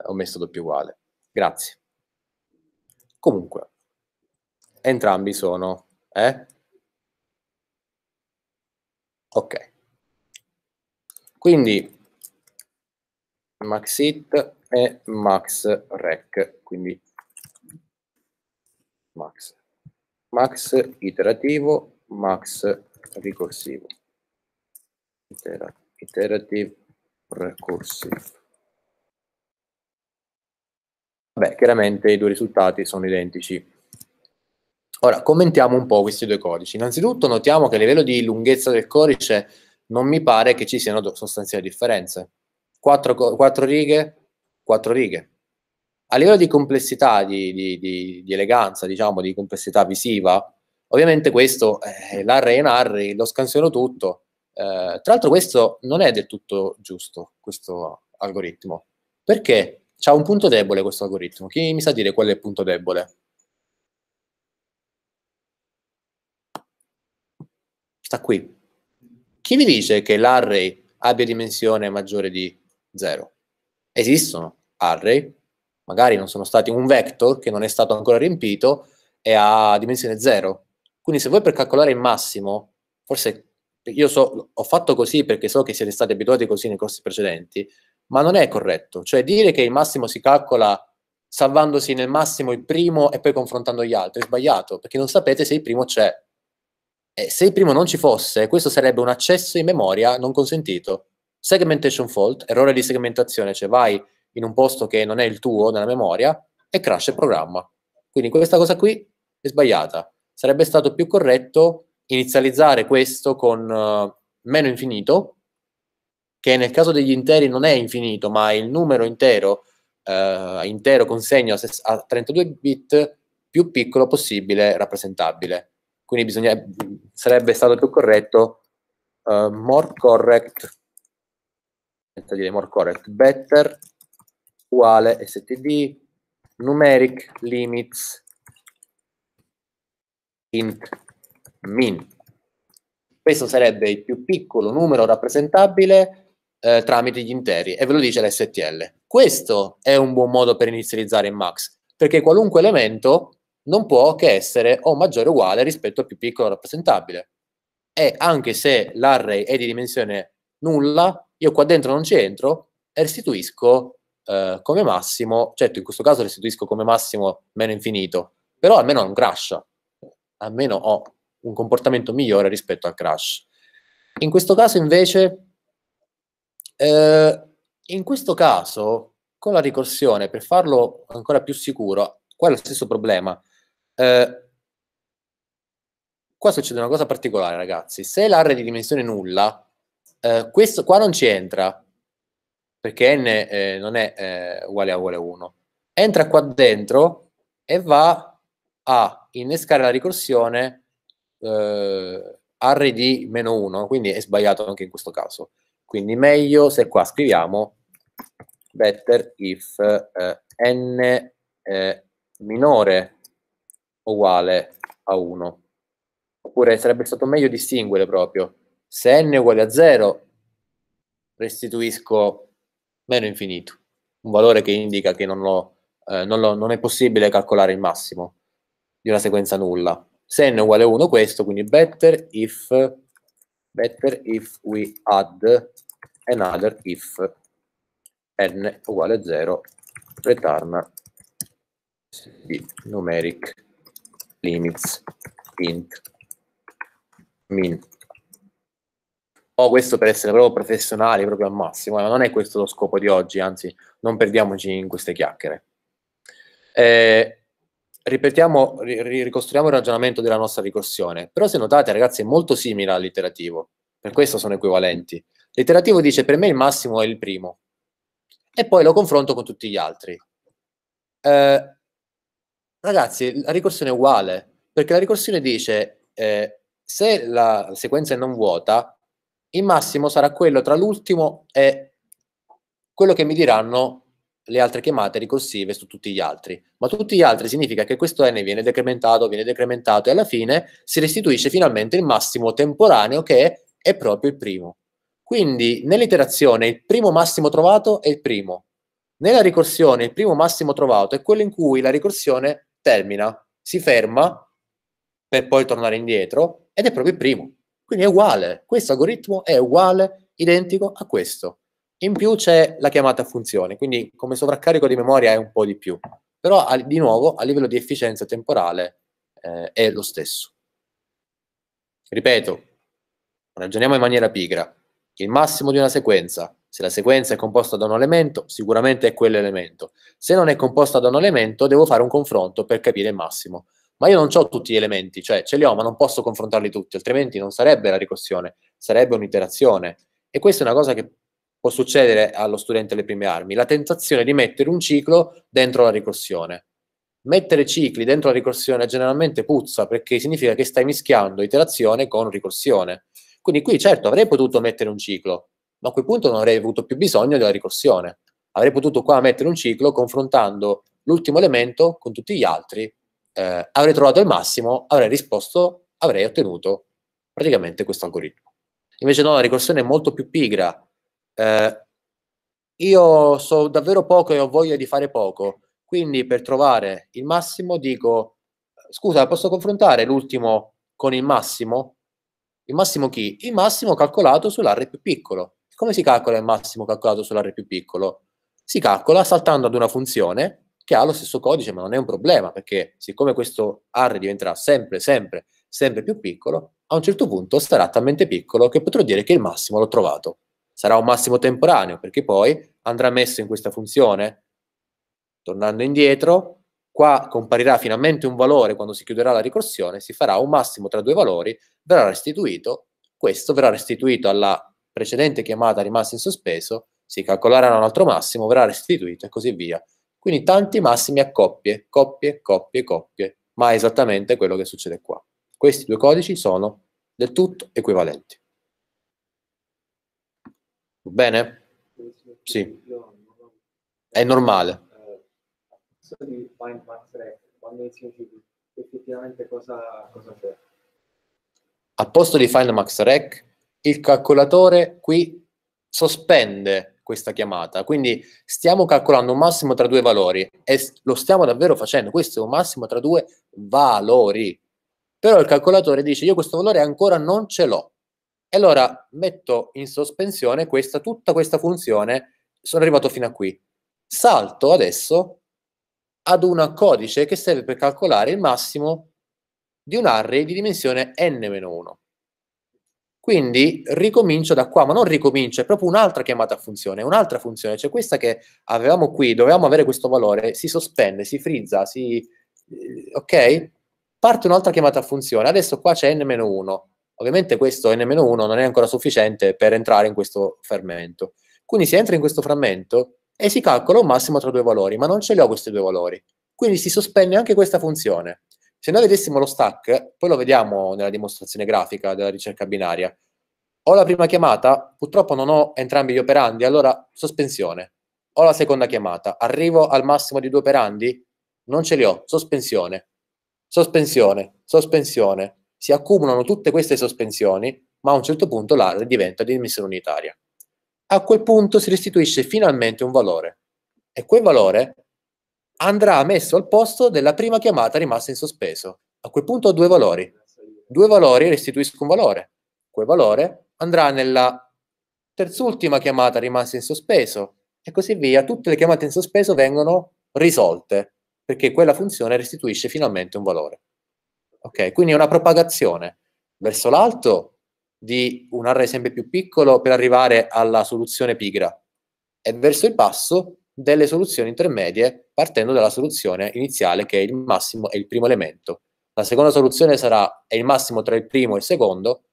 ho messo doppio uguale. Grazie. Comunque, entrambi sono, eh? Ok. Quindi maxit e maxrec, quindi max max iterativo, max ricorsivo. Itera, iterative recursive. Vabbè, chiaramente i due risultati sono identici. Ora, commentiamo un po' questi due codici. Innanzitutto notiamo che a livello di lunghezza del codice non mi pare che ci siano sostanziali differenze. Quattro, quattro righe, quattro righe. A livello di complessità, di, di, di, di eleganza, diciamo, di complessità visiva, ovviamente questo, eh, l'array in array, lo scansiono tutto. Eh, tra l'altro questo non è del tutto giusto, questo algoritmo. Perché? C'ha un punto debole questo algoritmo. Chi mi sa dire qual è il punto debole? Sta qui. Chi vi dice che l'array abbia dimensione maggiore di 0? Esistono array magari non sono stati un vector che non è stato ancora riempito e ha dimensione 0. Quindi se voi per calcolare il massimo, forse io so, ho fatto così perché so che siete stati abituati così nei corsi precedenti, ma non è corretto. Cioè dire che il massimo si calcola salvandosi nel massimo il primo e poi confrontando gli altri è sbagliato, perché non sapete se il primo c'è. E se il primo non ci fosse, questo sarebbe un accesso in memoria non consentito. Segmentation fault, errore di segmentazione, cioè vai in un posto che non è il tuo nella memoria e crash il programma. Quindi questa cosa qui è sbagliata. Sarebbe stato più corretto inizializzare questo con uh, meno infinito, che nel caso degli interi non è infinito, ma è il numero intero, uh, intero consegno a 32 bit più piccolo possibile rappresentabile. Quindi bisogna, sarebbe stato più corretto uh, more correct, dire more correct, better uguale std numeric limits int min. Questo sarebbe il più piccolo numero rappresentabile eh, tramite gli interi e ve lo dice l'STL. Questo è un buon modo per inizializzare in max, perché qualunque elemento non può che essere o maggiore o uguale rispetto al più piccolo rappresentabile. E anche se l'array è di dimensione nulla, io qua dentro non ci entro e restituisco eh, come massimo, certo in questo caso restituisco come massimo meno infinito, però almeno non crash, almeno ho un comportamento migliore rispetto al crash. In questo caso invece, eh, in questo caso con la ricorsione, per farlo ancora più sicuro, qua è lo stesso problema. Eh, qua succede una cosa particolare, ragazzi. Se l'area di dimensione nulla, eh, questo qua non ci entra, perché n eh, non è eh, uguale a uguale 1. Entra qua dentro e va a innescare la ricorsione eh, array di meno 1, quindi è sbagliato anche in questo caso. Quindi meglio se qua scriviamo better if eh, n eh, minore uguale a 1. Oppure sarebbe stato meglio distinguere proprio. Se n è uguale a 0, restituisco meno infinito, un valore che indica che non, lo, eh, non, lo, non è possibile calcolare il massimo di una sequenza nulla. Se n è uguale a 1 questo, quindi better if, better if we add another if n uguale 0 return di numeric limits int min o oh, questo per essere proprio professionali, proprio al massimo, ma non è questo lo scopo di oggi, anzi non perdiamoci in queste chiacchiere. Eh, ripetiamo, ricostruiamo il ragionamento della nostra ricorsione, però se notate ragazzi è molto simile all'iterativo, per questo sono equivalenti. L'iterativo dice per me il massimo è il primo e poi lo confronto con tutti gli altri. Eh, ragazzi, la ricorsione è uguale, perché la ricorsione dice eh, se la sequenza è non vuota, il massimo sarà quello tra l'ultimo e quello che mi diranno le altre chiamate ricorsive su tutti gli altri. Ma tutti gli altri significa che questo n viene decrementato, viene decrementato e alla fine si restituisce finalmente il massimo temporaneo che è proprio il primo. Quindi nell'iterazione il primo massimo trovato è il primo. Nella ricorsione il primo massimo trovato è quello in cui la ricorsione termina, si ferma per poi tornare indietro ed è proprio il primo. Quindi è uguale, questo algoritmo è uguale, identico a questo. In più c'è la chiamata funzione, quindi come sovraccarico di memoria è un po' di più, però di nuovo a livello di efficienza temporale eh, è lo stesso. Ripeto, ragioniamo in maniera pigra. Il massimo di una sequenza, se la sequenza è composta da un elemento, sicuramente è quell'elemento. Se non è composta da un elemento, devo fare un confronto per capire il massimo ma io non ho tutti gli elementi, cioè ce li ho, ma non posso confrontarli tutti, altrimenti non sarebbe la ricorsione, sarebbe un'iterazione. E questa è una cosa che può succedere allo studente alle prime armi, la tentazione di mettere un ciclo dentro la ricorsione. Mettere cicli dentro la ricorsione generalmente puzza perché significa che stai mischiando iterazione con ricorsione. Quindi qui certo avrei potuto mettere un ciclo, ma a quel punto non avrei avuto più bisogno della ricorsione. Avrei potuto qua mettere un ciclo confrontando l'ultimo elemento con tutti gli altri eh, avrei trovato il massimo, avrei risposto, avrei ottenuto praticamente questo algoritmo. Invece no, la ricorsione è molto più pigra. Eh, io so davvero poco e ho voglia di fare poco, quindi per trovare il massimo dico, scusa, posso confrontare l'ultimo con il massimo? Il massimo chi? Il massimo calcolato sull'R più piccolo. Come si calcola il massimo calcolato sull'R più piccolo? Si calcola saltando ad una funzione che ha lo stesso codice, ma non è un problema, perché siccome questo R diventerà sempre, sempre, sempre più piccolo, a un certo punto sarà talmente piccolo che potrò dire che il massimo l'ho trovato. Sarà un massimo temporaneo, perché poi andrà messo in questa funzione. Tornando indietro, qua comparirà finalmente un valore quando si chiuderà la ricorsione, si farà un massimo tra due valori, verrà restituito, questo verrà restituito alla precedente chiamata rimasta in sospeso, si calcolerà un altro massimo, verrà restituito e così via. Quindi tanti massimi a coppie, coppie, coppie, coppie, ma è esattamente quello che succede qua. Questi due codici sono del tutto equivalenti. Va bene? Sì. È normale. Di find max quando effettivamente cosa c'è? Al posto di find max rec, il calcolatore qui sospende questa chiamata. Quindi stiamo calcolando un massimo tra due valori e lo stiamo davvero facendo. Questo è un massimo tra due valori. Però il calcolatore dice io questo valore ancora non ce l'ho. E allora metto in sospensione questa, tutta questa funzione, sono arrivato fino a qui. Salto adesso ad un codice che serve per calcolare il massimo di un array di dimensione n-1. Quindi ricomincio da qua, ma non ricomincio, è proprio un'altra chiamata funzione, un'altra funzione, cioè questa che avevamo qui, dovevamo avere questo valore, si sospende, si frizza, si... Eh, ok? Parte un'altra chiamata funzione, adesso qua c'è n-1, ovviamente questo n-1 non è ancora sufficiente per entrare in questo fermento. Quindi si entra in questo frammento e si calcola un massimo tra due valori, ma non ce li ho questi due valori. Quindi si sospende anche questa funzione. Se noi vedessimo lo stack, poi lo vediamo nella dimostrazione grafica della ricerca binaria, ho la prima chiamata, purtroppo non ho entrambi gli operandi, allora sospensione. Ho la seconda chiamata, arrivo al massimo di due operandi, non ce li ho, sospensione. Sospensione, sospensione. Si accumulano tutte queste sospensioni, ma a un certo punto l'area diventa di dimensione unitaria. A quel punto si restituisce finalmente un valore e quel valore andrà messo al posto della prima chiamata rimasta in sospeso. A quel punto ho due valori. Due valori restituiscono un valore. Quel valore andrà nella terz'ultima chiamata rimasta in sospeso e così via. Tutte le chiamate in sospeso vengono risolte perché quella funzione restituisce finalmente un valore. Ok, quindi è una propagazione verso l'alto di un array sempre più piccolo per arrivare alla soluzione pigra e verso il basso delle soluzioni intermedie partendo dalla soluzione iniziale che è il massimo e il primo elemento. La seconda soluzione sarà è il massimo tra il primo e il secondo,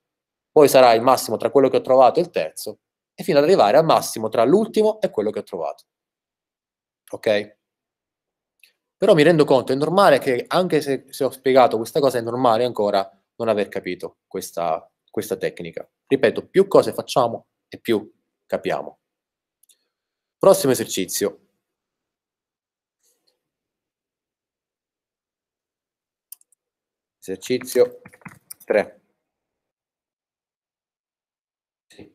poi sarà il massimo tra quello che ho trovato e il terzo, e fino ad arrivare al massimo tra l'ultimo e quello che ho trovato. Ok? Però mi rendo conto, è normale che anche se, se ho spiegato questa cosa, è normale ancora non aver capito questa, questa tecnica. Ripeto, più cose facciamo e più capiamo. Prossimo esercizio. Esercizio 3. Sì.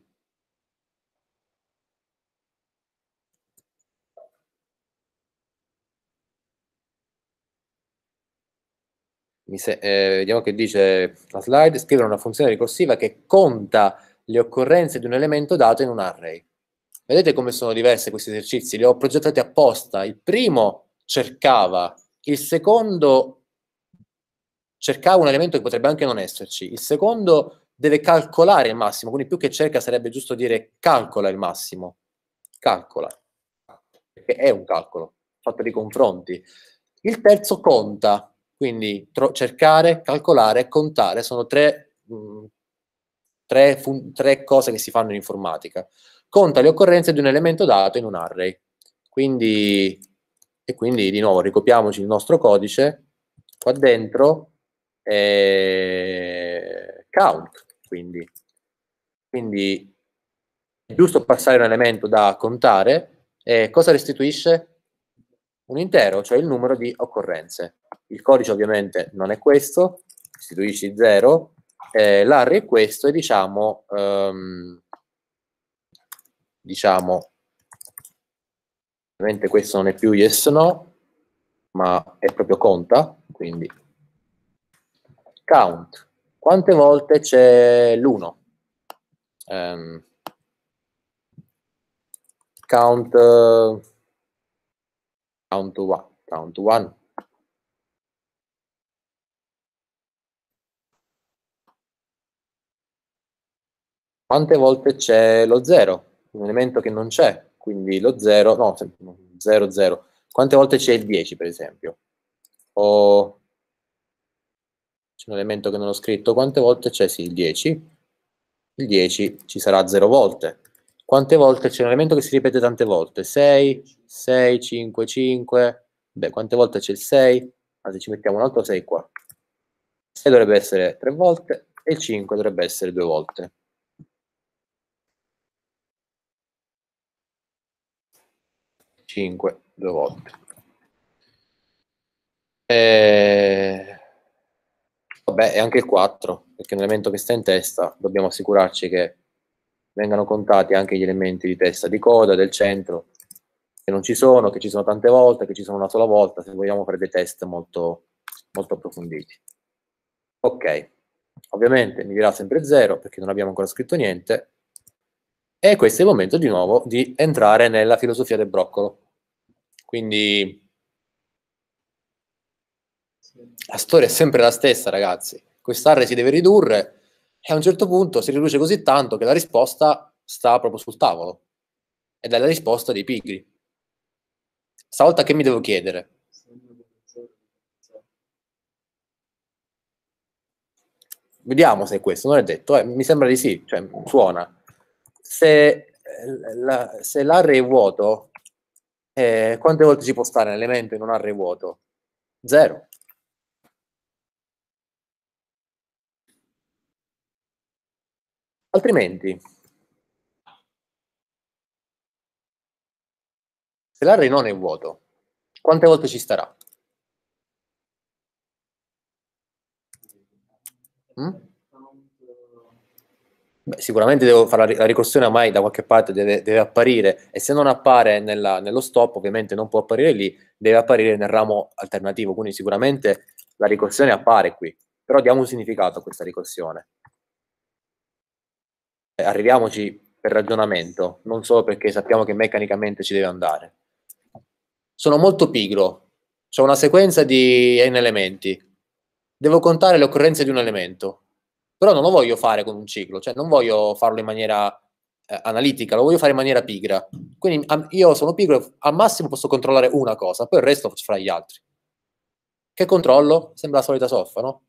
Eh, vediamo che dice la slide, scrivere una funzione ricorsiva che conta le occorrenze di un elemento dato in un array. Vedete come sono diversi questi esercizi? Li ho progettati apposta. Il primo cercava, il secondo cercava un elemento che potrebbe anche non esserci, il secondo deve calcolare il massimo, quindi più che cerca sarebbe giusto dire calcola il massimo, calcola, perché è un calcolo, fatto di confronti. Il terzo conta, quindi cercare, calcolare, contare, sono tre, mh, mm, tre, tre cose che si fanno in informatica conta le occorrenze di un elemento dato in un array. Quindi, e quindi di nuovo ricopiamoci il nostro codice qua dentro è count. Quindi, quindi è giusto passare un elemento da contare e cosa restituisce? Un intero, cioè il numero di occorrenze. Il codice ovviamente non è questo, restituisci 0, eh, l'array è questo e diciamo... Um, diciamo, ovviamente questo non è più yes no, ma è proprio conta, quindi count. Quante volte c'è l'uno Um, count, uh, count one, count one. Quante volte c'è lo zero un elemento che non c'è, quindi lo 0, no, 0, 0. Quante volte c'è il 10, per esempio? O c'è un elemento che non ho scritto, quante volte c'è? Sì, il 10. Il 10 ci sarà 0 volte. Quante volte c'è un elemento che si ripete tante volte? 6, 6, 5, 5. Beh, quante volte c'è il 6? Anzi, ah, ci mettiamo un altro 6 qua. 6 dovrebbe essere 3 volte e 5 dovrebbe essere 2 volte. 5 due volte. E... Eh, vabbè, e anche il 4, perché è un elemento che sta in testa, dobbiamo assicurarci che vengano contati anche gli elementi di testa, di coda, del centro, che non ci sono, che ci sono tante volte, che ci sono una sola volta, se vogliamo fare dei test molto, molto approfonditi. Ok, ovviamente mi dirà sempre 0 perché non abbiamo ancora scritto niente, e questo è il momento di nuovo di entrare nella filosofia del broccolo. Quindi la storia è sempre la stessa, ragazzi. Quest'area si deve ridurre e a un certo punto si riduce così tanto che la risposta sta proprio sul tavolo. Ed è la risposta dei pigri. Stavolta che mi devo chiedere? Vediamo se è questo, non è detto, eh, mi sembra di sì, cioè, suona. Se, eh, la, se l'area è vuoto, eh, quante volte ci può stare un elemento in un array vuoto? Zero. Altrimenti, se l'array non è vuoto, quante volte ci starà? Mm? Beh, sicuramente devo fare la, ricorsione ormai da qualche parte deve, deve apparire e se non appare nella, nello stop ovviamente non può apparire lì, deve apparire nel ramo alternativo, quindi sicuramente la ricorsione appare qui, però diamo un significato a questa ricorsione. Eh, arriviamoci per ragionamento, non solo perché sappiamo che meccanicamente ci deve andare. Sono molto pigro, ho una sequenza di eh, n elementi, devo contare le occorrenze di un elemento, però non lo voglio fare con un ciclo, cioè non voglio farlo in maniera eh, analitica, lo voglio fare in maniera pigra. Quindi a, io sono pigro, al massimo posso controllare una cosa, poi il resto fra gli altri. Che controllo? Sembra la solita soffa, no?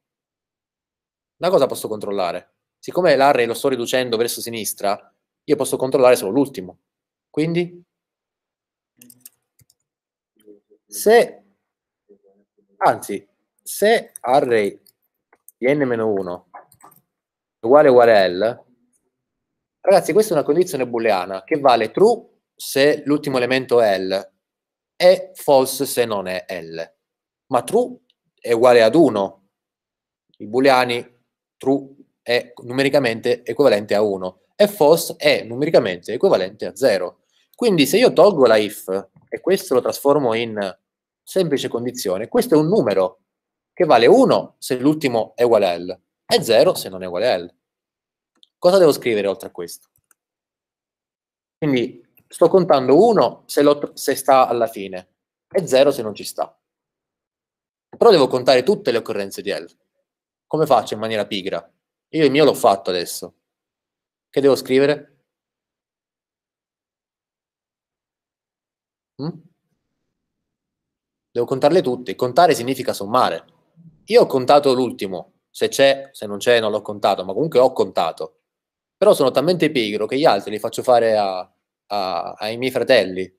Una cosa posso controllare. Siccome l'array lo sto riducendo verso sinistra, io posso controllare solo l'ultimo. Quindi, se, anzi, se array di n-1 uguale uguale L, ragazzi questa è una condizione booleana che vale true se l'ultimo elemento è L e false se non è L. Ma true è uguale ad 1. I booleani true è numericamente equivalente a 1 e false è numericamente equivalente a 0. Quindi se io tolgo la if e questo lo trasformo in semplice condizione, questo è un numero che vale 1 se l'ultimo è uguale a L e 0 se non è uguale a L. Cosa devo scrivere oltre a questo? Quindi sto contando 1 se, se, sta alla fine e 0 se non ci sta. Però devo contare tutte le occorrenze di L. Come faccio in maniera pigra? Io il mio l'ho fatto adesso. Che devo scrivere? Mm? Devo contarle tutte. Contare significa sommare. Io ho contato l'ultimo, se c'è, se non c'è non l'ho contato, ma comunque ho contato. Però sono talmente pigro che gli altri li faccio fare a, a, ai miei fratelli,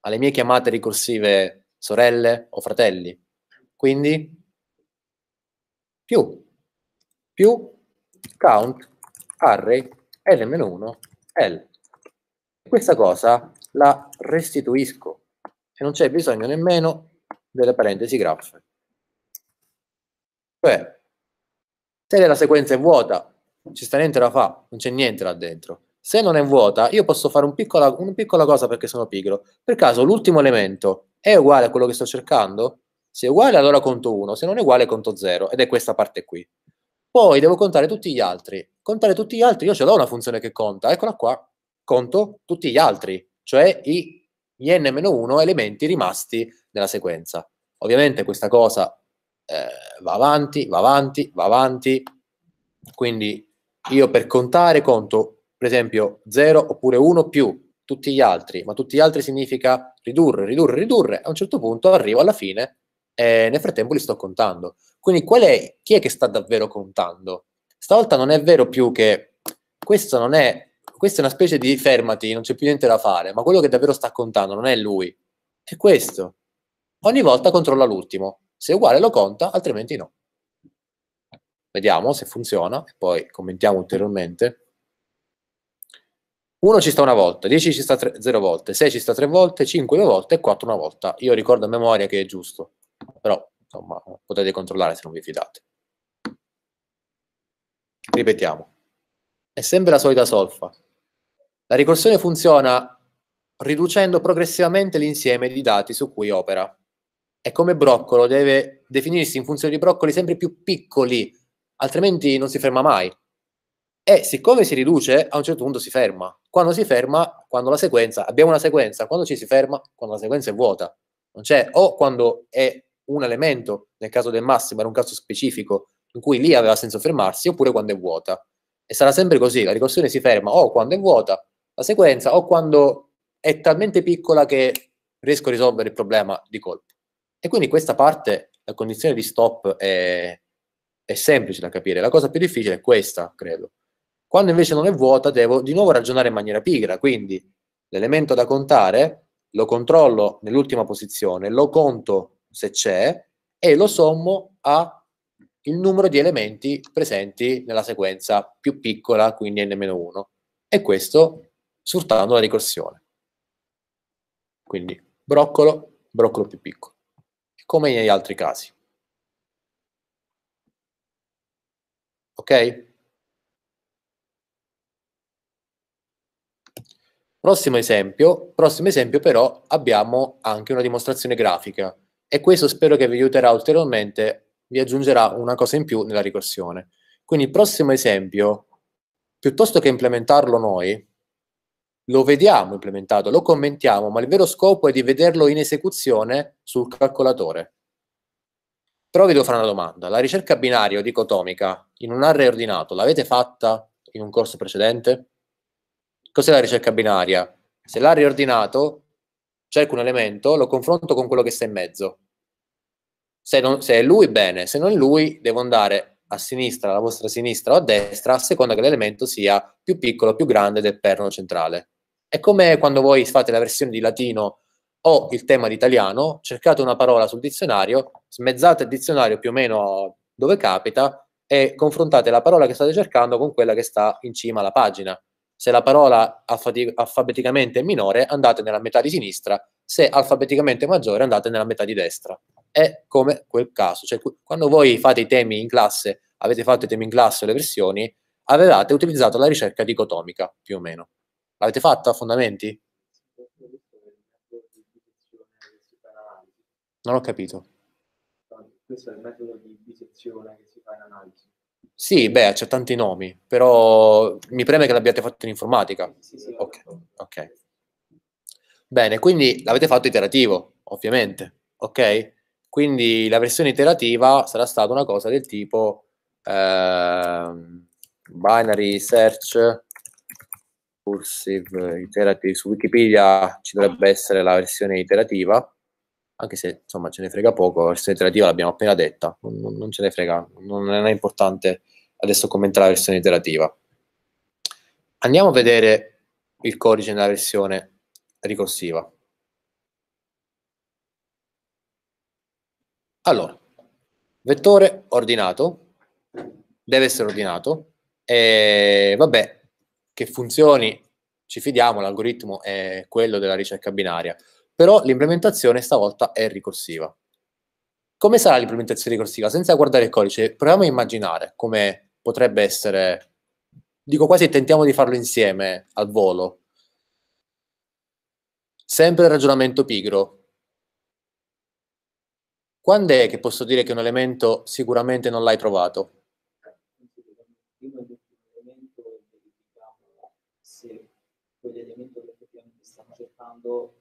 alle mie chiamate ricorsive sorelle o fratelli. Quindi più, più count array lm1 l. Questa cosa la restituisco e non c'è bisogno nemmeno delle parentesi graffe. Cioè, se la sequenza è vuota, ci sta niente da fa, non c'è niente là dentro. Se non è vuota, io posso fare un piccola, una piccola cosa perché sono pigro. Per caso l'ultimo elemento è uguale a quello che sto cercando? Se è uguale allora conto 1, se non è uguale conto 0 ed è questa parte qui. Poi devo contare tutti gli altri. Contare tutti gli altri, io ce l'ho una funzione che conta, eccola qua, conto tutti gli altri, cioè i, gli n-1 elementi rimasti nella sequenza. Ovviamente questa cosa eh, va avanti, va avanti, va avanti. Quindi io per contare conto, per esempio, 0 oppure 1 più tutti gli altri, ma tutti gli altri significa ridurre, ridurre, ridurre. A un certo punto arrivo alla fine e nel frattempo li sto contando. Quindi qual è, chi è che sta davvero contando? Stavolta non è vero più che questo non è questa è una specie di fermati, non c'è più niente da fare, ma quello che davvero sta contando non è lui, è questo. Ogni volta controlla l'ultimo. Se è uguale lo conta, altrimenti no. Vediamo se funziona e poi commentiamo ulteriormente. 1 ci sta una volta, 10 ci sta 0 volte, 6 ci sta 3 volte, 5 due volte e 4 una volta. Io ricordo a memoria che è giusto, però insomma, potete controllare se non vi fidate. Ripetiamo. È sempre la solita solfa. La ricorsione funziona riducendo progressivamente l'insieme di dati su cui opera è come broccolo, deve definirsi in funzione di broccoli sempre più piccoli, altrimenti non si ferma mai. E siccome si riduce, a un certo punto si ferma. Quando si ferma, quando la sequenza, abbiamo una sequenza, quando ci si ferma, quando la sequenza è vuota, non c'è, o quando è un elemento, nel caso del massimo era un caso specifico, in cui lì aveva senso fermarsi, oppure quando è vuota. E sarà sempre così, la ricorsione si ferma o quando è vuota la sequenza o quando è talmente piccola che riesco a risolvere il problema di colpo. E quindi questa parte, la condizione di stop è, è semplice da capire, la cosa più difficile è questa, credo. Quando invece non è vuota devo di nuovo ragionare in maniera pigra, quindi l'elemento da contare lo controllo nell'ultima posizione, lo conto se c'è e lo sommo a il numero di elementi presenti nella sequenza più piccola, quindi n-1, e questo sfruttando la ricorsione. Quindi broccolo, broccolo più piccolo come negli altri casi. Ok? Prossimo esempio, prossimo esempio però abbiamo anche una dimostrazione grafica e questo spero che vi aiuterà ulteriormente, vi aggiungerà una cosa in più nella ricorsione. Quindi il prossimo esempio, piuttosto che implementarlo noi, lo vediamo implementato, lo commentiamo, ma il vero scopo è di vederlo in esecuzione sul calcolatore. Però vi devo fare una domanda. La ricerca binaria o dicotomica in un array ordinato l'avete fatta in un corso precedente? Cos'è la ricerca binaria? Se l'array ordinato cerco un elemento, lo confronto con quello che sta in mezzo. Se, non, se è lui, bene. Se non è lui, devo andare a sinistra, la vostra sinistra o a destra, a seconda che l'elemento sia più piccolo o più grande del perno centrale. È come quando voi fate la versione di latino o il tema di italiano, cercate una parola sul dizionario, smezzate il dizionario più o meno dove capita e confrontate la parola che state cercando con quella che sta in cima alla pagina. Se la parola alfabeticamente è minore, andate nella metà di sinistra se alfabeticamente maggiore andate nella metà di destra. È come quel caso, cioè quando voi fate i temi in classe, avete fatto i temi in classe o le versioni, avevate utilizzato la ricerca dicotomica, più o meno. L'avete fatta a fondamenti? Non ho capito. Questo è il metodo di bisezione che si fa in analisi. Sì, beh, c'è tanti nomi, però mi preme che l'abbiate fatto in informatica. Sì, sì, sì, ok. okay. Bene, quindi l'avete fatto iterativo, ovviamente, ok? Quindi la versione iterativa sarà stata una cosa del tipo eh, binary search cursive iterative. Su Wikipedia ci dovrebbe essere la versione iterativa, anche se insomma ce ne frega poco, la versione iterativa l'abbiamo appena detta, non, non ce ne frega, non è importante adesso commentare la versione iterativa. Andiamo a vedere il codice nella versione ricorsiva. Allora, vettore ordinato, deve essere ordinato, e vabbè, che funzioni ci fidiamo, l'algoritmo è quello della ricerca binaria, però l'implementazione stavolta è ricorsiva. Come sarà l'implementazione ricorsiva? Senza guardare il codice, proviamo a immaginare come potrebbe essere, dico quasi tentiamo di farlo insieme al volo, Sempre il ragionamento pigro. Quando è che posso dire che un elemento sicuramente non l'hai trovato?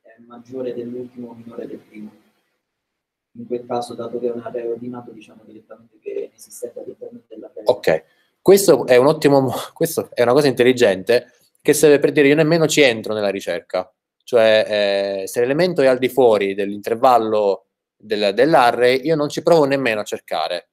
è maggiore dell'ultimo o minore del primo. In quel caso, dato che è un array ordinato, diciamo direttamente che è inesistente all'interno dell'array. Ok, questo è un ottimo, questo è una cosa intelligente che serve per dire io nemmeno ci entro nella ricerca. Cioè, eh, se l'elemento è al di fuori dell'intervallo del, dell'array, io non ci provo nemmeno a cercare.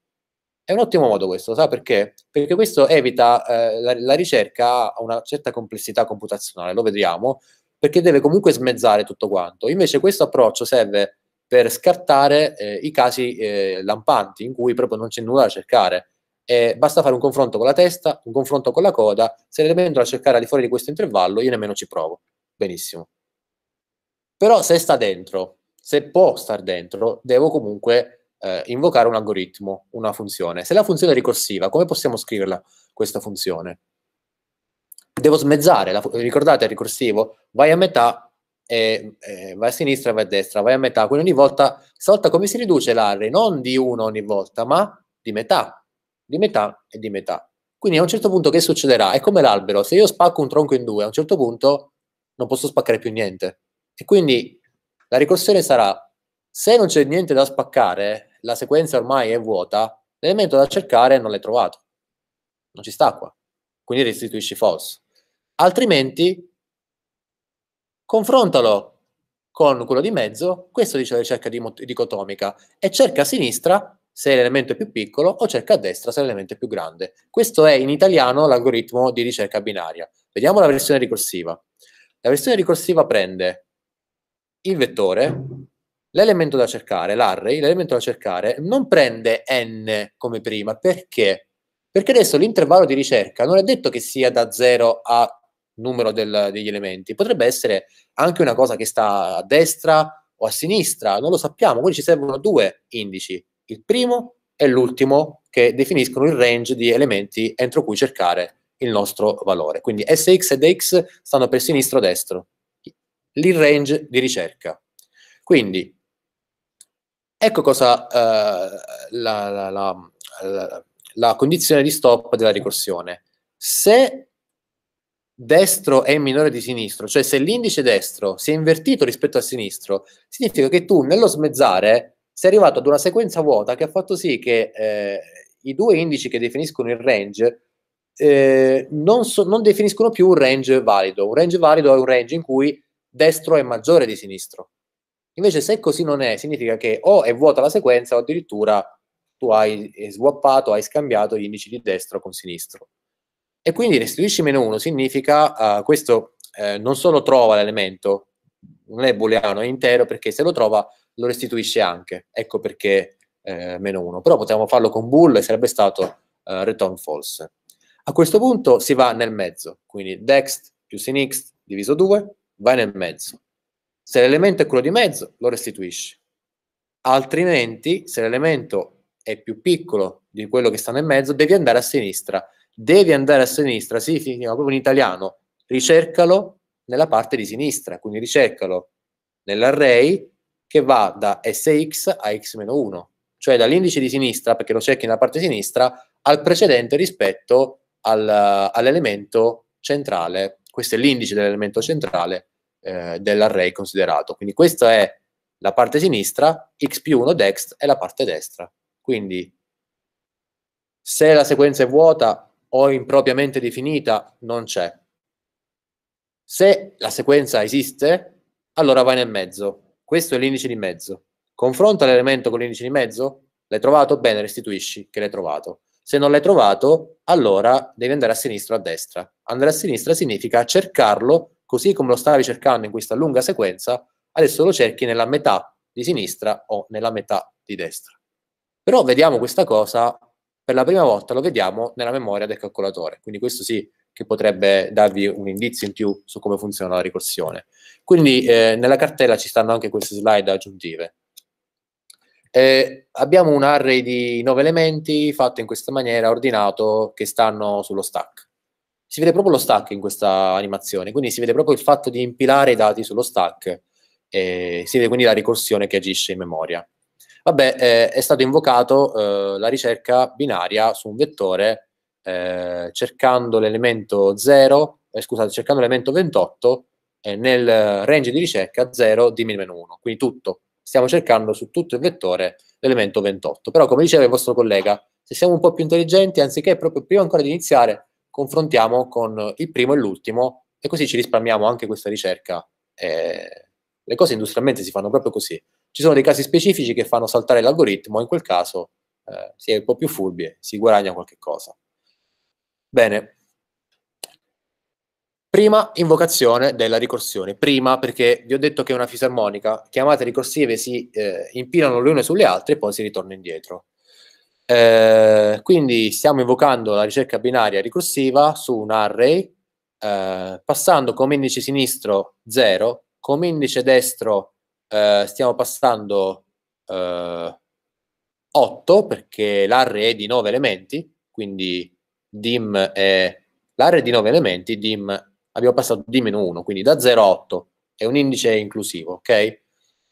È un ottimo modo questo, sa perché? Perché questo evita eh, la, la ricerca a una certa complessità computazionale, lo vediamo, perché deve comunque smezzare tutto quanto. Invece questo approccio serve per scartare eh, i casi eh, lampanti in cui proprio non c'è nulla da cercare. Eh, basta fare un confronto con la testa, un confronto con la coda, se l'elemento da cercare al di fuori di questo intervallo io nemmeno ci provo. Benissimo. Però se sta dentro, se può star dentro, devo comunque eh, invocare un algoritmo, una funzione. Se la funzione è ricorsiva, come possiamo scriverla questa funzione? Devo smezzare, la, ricordate il ricorsivo? Vai a metà, e, e vai a sinistra vai a destra, vai a metà, quindi ogni volta, stavolta come si riduce l'array? Non di uno ogni volta, ma di metà, di metà e di metà. Quindi a un certo punto che succederà? È come l'albero, se io spacco un tronco in due, a un certo punto non posso spaccare più niente. E quindi la ricorsione sarà, se non c'è niente da spaccare, la sequenza ormai è vuota, l'elemento da cercare non l'hai trovato. Non ci sta qua. Quindi restituisci false. Altrimenti, confrontalo con quello di mezzo, questo dice la ricerca dicotomica, e cerca a sinistra se l'elemento è più piccolo o cerca a destra se l'elemento è più grande. Questo è in italiano l'algoritmo di ricerca binaria. Vediamo la versione ricorsiva. La versione ricorsiva prende il vettore, l'elemento da cercare, l'array, l'elemento da cercare, non prende n come prima. Perché? Perché adesso l'intervallo di ricerca non è detto che sia da 0 a numero del, degli elementi, potrebbe essere anche una cosa che sta a destra o a sinistra, non lo sappiamo, quindi ci servono due indici, il primo e l'ultimo che definiscono il range di elementi entro cui cercare il nostro valore. Quindi SX ed X stanno per sinistro o destro il range di ricerca. Quindi, ecco cosa eh, la, la, la, la, condizione di stop della ricorsione. Se destro è minore di sinistro, cioè se l'indice destro si è invertito rispetto a sinistro, significa che tu nello smezzare sei arrivato ad una sequenza vuota che ha fatto sì che eh, i due indici che definiscono il range eh, non, so, non, definiscono più un range valido. Un range valido è un range in cui destro è maggiore di sinistro. Invece se così non è, significa che o è vuota la sequenza o addirittura tu hai eh, swappato, hai scambiato gli indici di destro con sinistro. E quindi restituisci meno 1 significa, uh, questo eh, non solo trova l'elemento, non è booleano, è intero, perché se lo trova lo restituisce anche. Ecco perché eh, meno 1. Però potevamo farlo con bool e sarebbe stato uh, return false. A questo punto si va nel mezzo, quindi dext più sinixt diviso 2 vai nel mezzo. Se l'elemento è quello di mezzo, lo restituisci. Altrimenti, se l'elemento è più piccolo di quello che sta nel mezzo, devi andare a sinistra. Devi andare a sinistra significa proprio in italiano ricercalo nella parte di sinistra, quindi ricercalo nell'array che va da sx a x-1, cioè dall'indice di sinistra, perché lo cerchi nella parte sinistra, al precedente rispetto al, all'elemento centrale questo è l'indice dell'elemento centrale eh, dell'array considerato. Quindi questa è la parte sinistra, x più 1 dext è la parte destra. Quindi se la sequenza è vuota o impropriamente definita, non c'è. Se la sequenza esiste, allora vai nel mezzo. Questo è l'indice di mezzo. Confronta l'elemento con l'indice di mezzo, l'hai trovato? Bene, restituisci che l'hai trovato. Se non l'hai trovato, allora devi andare a sinistra o a destra. Andare a sinistra significa cercarlo così come lo stavi cercando in questa lunga sequenza, adesso lo cerchi nella metà di sinistra o nella metà di destra. Però vediamo questa cosa per la prima volta, lo vediamo nella memoria del calcolatore, quindi questo sì che potrebbe darvi un indizio in più su come funziona la ricorsione. Quindi eh, nella cartella ci stanno anche queste slide aggiuntive. Eh, abbiamo un array di 9 elementi fatto in questa maniera, ordinato, che stanno sullo stack. Si vede proprio lo stack in questa animazione, quindi si vede proprio il fatto di impilare i dati sullo stack, eh, si vede quindi la ricorsione che agisce in memoria. Vabbè, eh, è stato invocato eh, la ricerca binaria su un vettore eh, cercando l'elemento 0, eh, scusate, cercando l'elemento 28 nel range di ricerca 0 di meno 1, quindi tutto, stiamo cercando su tutto il vettore l'elemento 28. Però, come diceva il vostro collega, se siamo un po' più intelligenti, anziché proprio prima ancora di iniziare, confrontiamo con il primo e l'ultimo e così ci risparmiamo anche questa ricerca. Eh, le cose industrialmente si fanno proprio così. Ci sono dei casi specifici che fanno saltare l'algoritmo, in quel caso eh, si è un po' più furbi e si guadagna qualche cosa. Bene, Prima invocazione della ricorsione. Prima perché vi ho detto che è una fisarmonica. Chiamate ricorsive si eh, impilano le une sulle altre e poi si ritorna indietro. Eh, quindi stiamo invocando la ricerca binaria ricorsiva su un array, eh, passando come indice sinistro 0, come indice destro eh, stiamo passando 8 eh, perché l'array è di 9 elementi, quindi dim è l'area di 9 elementi, dim abbiamo passato di meno 1, quindi da 0 a 8 è un indice inclusivo, ok?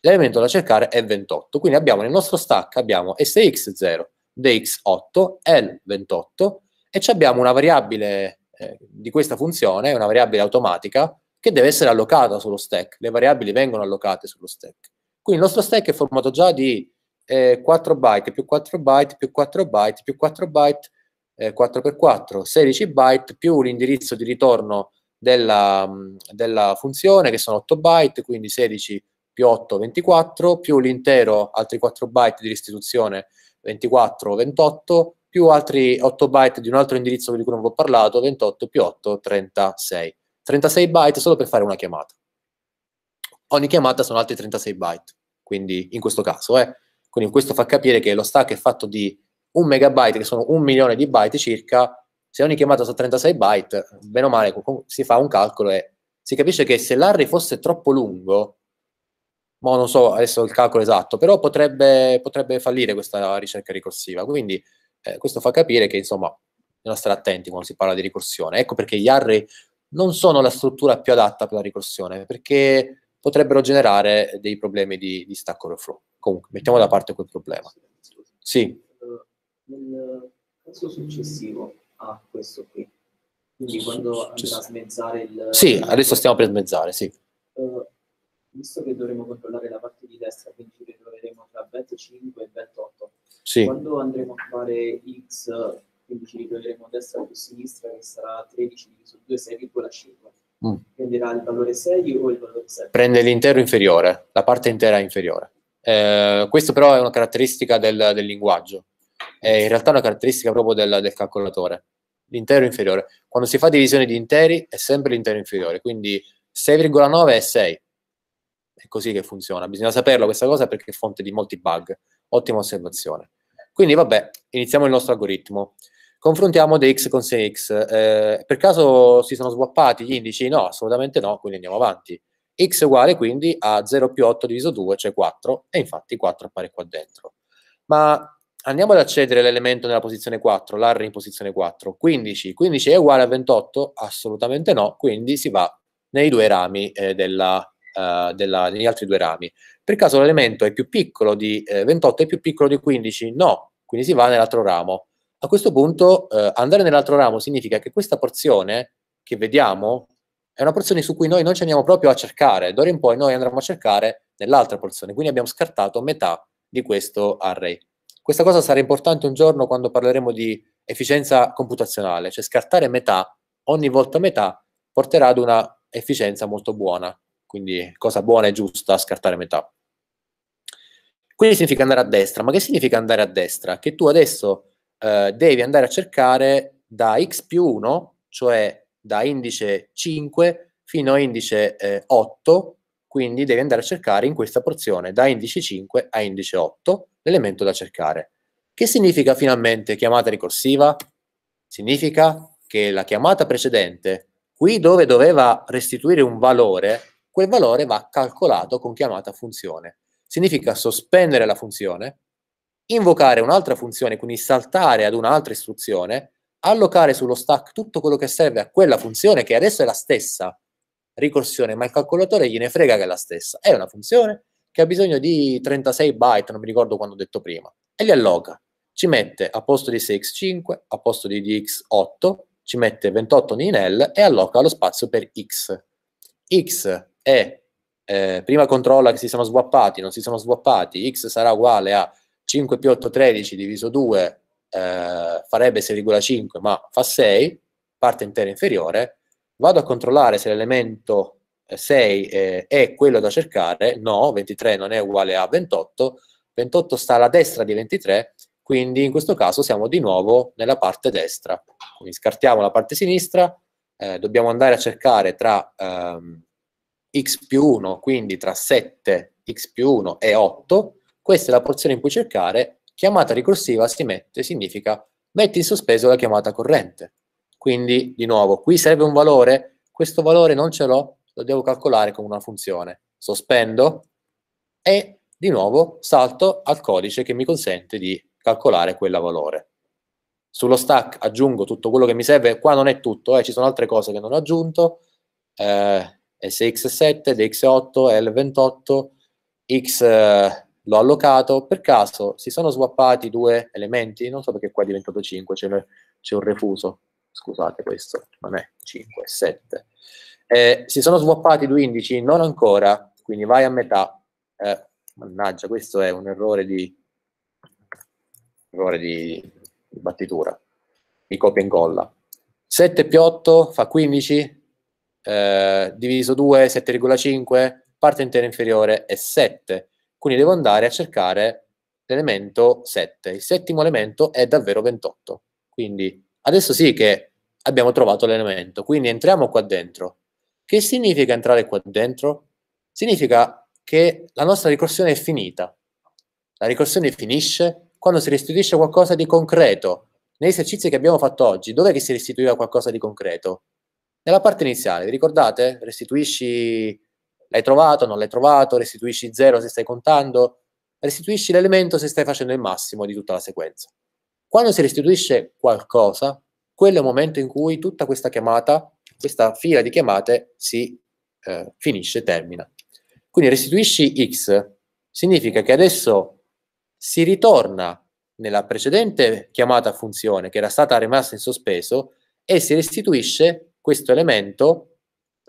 L'elemento da cercare è 28, quindi abbiamo nel nostro stack abbiamo sx0, dx8, l28 e abbiamo una variabile eh, di questa funzione, una variabile automatica, che deve essere allocata sullo stack, le variabili vengono allocate sullo stack. Quindi il nostro stack è formato già di eh, 4 byte più 4 byte più 4 byte più 4 byte, eh, 4x4, 16 byte più l'indirizzo di ritorno della, mm, della funzione che sono 8 byte, quindi 16 più 8, 24, più l'intero altri 4 byte di restituzione 24, 28, più altri 8 byte di un altro indirizzo di cui non vi ho parlato, 28 più 8, 36. 36 byte solo per fare una chiamata. Ogni chiamata sono altri 36 byte, quindi in questo caso. Eh. Quindi questo fa capire che lo stack è fatto di un megabyte, che sono un milione di byte circa, se ogni chiamata sono 36 byte, bene o male si fa un calcolo e si capisce che se l'array fosse troppo lungo, ma non so adesso il calcolo esatto, però potrebbe, potrebbe fallire questa ricerca ricorsiva. Quindi eh, questo fa capire che insomma bisogna stare attenti quando si parla di ricorsione. Ecco perché gli array non sono la struttura più adatta per la ricorsione, perché potrebbero generare dei problemi di, di stack overflow. Comunque, mettiamo da parte quel problema. Sì. Nel caso successivo, a questo qui. Quindi quando andrà a smezzare il... Sì, adesso stiamo per smezzare, sì. Uh, visto che dovremo controllare la parte di destra, quindi ci ritroveremo tra bet 5 e bet 8. Sì. Quando andremo a fare x, quindi ci ritroveremo destra più sinistra, che sarà 13 diviso 2, 6,5. Mm. Prenderà il valore 6 o il valore 7? Prende l'intero inferiore, la parte intera inferiore. Eh, questo però è una caratteristica del, del linguaggio, è eh, in realtà una caratteristica proprio del, del calcolatore l'intero inferiore. Quando si fa divisione di interi è sempre l'intero inferiore, quindi 6,9 è 6. È così che funziona. Bisogna saperlo questa cosa perché è fonte di molti bug. Ottima osservazione. Quindi vabbè, iniziamo il nostro algoritmo. Confrontiamo dx con 6x. Eh, per caso si sono swappati gli indici? No, assolutamente no, quindi andiamo avanti. x uguale quindi a 0 più 8 diviso 2, cioè 4, e infatti 4 appare qua dentro. Ma andiamo ad accedere l'elemento nella posizione 4, l'array in posizione 4, 15, 15 è uguale a 28? Assolutamente no, quindi si va nei due rami eh, della, eh, della, negli altri due rami. Per caso l'elemento è più piccolo di eh, 28 è più piccolo di 15? No, quindi si va nell'altro ramo. A questo punto eh, andare nell'altro ramo significa che questa porzione che vediamo è una porzione su cui noi non ci andiamo proprio a cercare, d'ora in poi noi andremo a cercare nell'altra porzione, quindi abbiamo scartato metà di questo array. Questa cosa sarà importante un giorno quando parleremo di efficienza computazionale, cioè scartare metà, ogni volta metà, porterà ad una efficienza molto buona. Quindi cosa buona e giusta scartare metà. Quindi significa andare a destra. Ma che significa andare a destra? Che tu adesso eh, devi andare a cercare da x più 1, cioè da indice 5 fino a indice eh, 8, quindi devi andare a cercare in questa porzione da indice 5 a indice 8 l'elemento da cercare. Che significa finalmente chiamata ricorsiva? Significa che la chiamata precedente, qui dove doveva restituire un valore, quel valore va calcolato con chiamata funzione. Significa sospendere la funzione, invocare un'altra funzione, quindi saltare ad un'altra istruzione, allocare sullo stack tutto quello che serve a quella funzione che adesso è la stessa ricorsione, ma il calcolatore gliene frega che è la stessa. È una funzione, che ha bisogno di 36 byte, non mi ricordo quando ho detto prima, e li alloca. Ci mette a posto di 6x5, a posto di dx8, ci mette 28 in L e alloca lo spazio per x. x è, eh, prima controlla che si sono swappati, non si sono swappati, x sarà uguale a 5 più 8, 13 diviso 2, eh, farebbe 6,5 ma fa 6, parte intera inferiore, vado a controllare se l'elemento 6 eh, eh, è quello da cercare, no, 23 non è uguale a 28, 28 sta alla destra di 23, quindi in questo caso siamo di nuovo nella parte destra. Quindi scartiamo la parte sinistra, eh, dobbiamo andare a cercare tra ehm, x più 1, quindi tra 7, x più 1 e 8, questa è la porzione in cui cercare, chiamata ricorsiva si mette, significa metti in sospeso la chiamata corrente. Quindi, di nuovo, qui serve un valore, questo valore non ce l'ho, lo devo calcolare come una funzione. Sospendo e di nuovo salto al codice che mi consente di calcolare quella valore. Sullo stack aggiungo tutto quello che mi serve, qua non è tutto, eh, ci sono altre cose che non ho aggiunto, eh, SX7, DX8, L28, X eh, l'ho allocato, per caso si sono swappati due elementi, non so perché qua è diventato 5, c'è, un refuso, scusate questo, non è 5, 7. Eh, si sono swappati due indici? Non ancora, quindi vai a metà. Eh, mannaggia, questo è un errore di, errore di, di battitura, di copia e incolla. 7 più 8 fa 15, eh, diviso 2, 7,5, parte intera inferiore è 7. Quindi devo andare a cercare l'elemento 7. Il settimo elemento è davvero 28. Quindi adesso sì che abbiamo trovato l'elemento. Quindi entriamo qua dentro che significa entrare qua dentro? Significa che la nostra ricorsione è finita. La ricorsione finisce quando si restituisce qualcosa di concreto. Negli esercizi che abbiamo fatto oggi, dov'è che si restituiva qualcosa di concreto? Nella parte iniziale, vi ricordate? Restituisci, l'hai trovato, non l'hai trovato, restituisci zero se stai contando, restituisci l'elemento se stai facendo il massimo di tutta la sequenza. Quando si restituisce qualcosa, quello è il momento in cui tutta questa chiamata questa fila di chiamate si eh, finisce, termina. Quindi restituisci x significa che adesso si ritorna nella precedente chiamata funzione che era stata rimasta in sospeso e si restituisce questo elemento,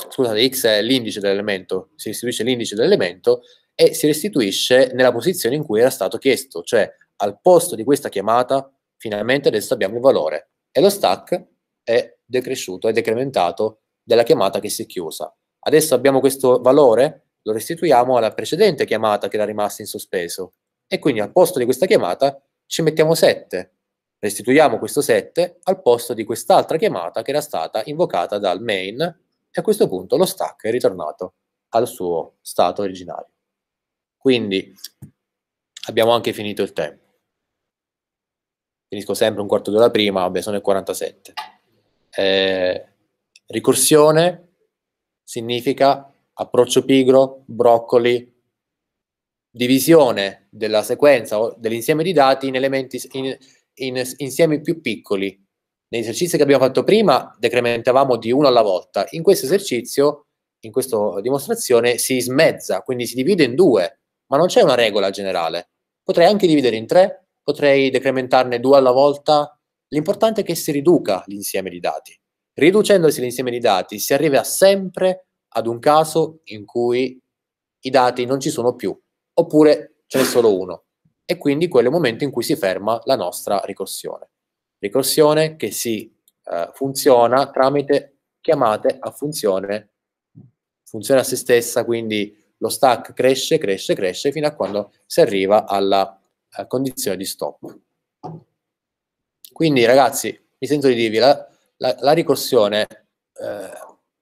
scusate, x è l'indice dell'elemento, si restituisce l'indice dell'elemento e si restituisce nella posizione in cui era stato chiesto, cioè al posto di questa chiamata finalmente adesso abbiamo il valore e lo stack è decresciuto e decrementato della chiamata che si è chiusa. Adesso abbiamo questo valore, lo restituiamo alla precedente chiamata che era rimasta in sospeso e quindi al posto di questa chiamata ci mettiamo 7. Restituiamo questo 7 al posto di quest'altra chiamata che era stata invocata dal main e a questo punto lo stack è ritornato al suo stato originario. Quindi abbiamo anche finito il tempo. Finisco sempre un quarto d'ora prima, vabbè sono il 47. Eh, ricorsione significa approccio pigro, broccoli, divisione della sequenza o dell'insieme di dati in elementi in, in, insiemi più piccoli. Negli esercizi che abbiamo fatto prima decrementavamo di uno alla volta. In questo esercizio, in questa dimostrazione, si smezza, quindi si divide in due, ma non c'è una regola generale. Potrei anche dividere in tre, potrei decrementarne due alla volta, L'importante è che si riduca l'insieme di dati. Riducendosi l'insieme di dati si arriva sempre ad un caso in cui i dati non ci sono più, oppure ce n'è solo uno. E quindi quello è il momento in cui si ferma la nostra ricorsione. Ricorsione che si eh, funziona tramite chiamate a funzione, funzione a se stessa, quindi lo stack cresce, cresce, cresce fino a quando si arriva alla eh, condizione di stop. Quindi ragazzi, mi sento di dirvi, la, la, la ricorsione, eh,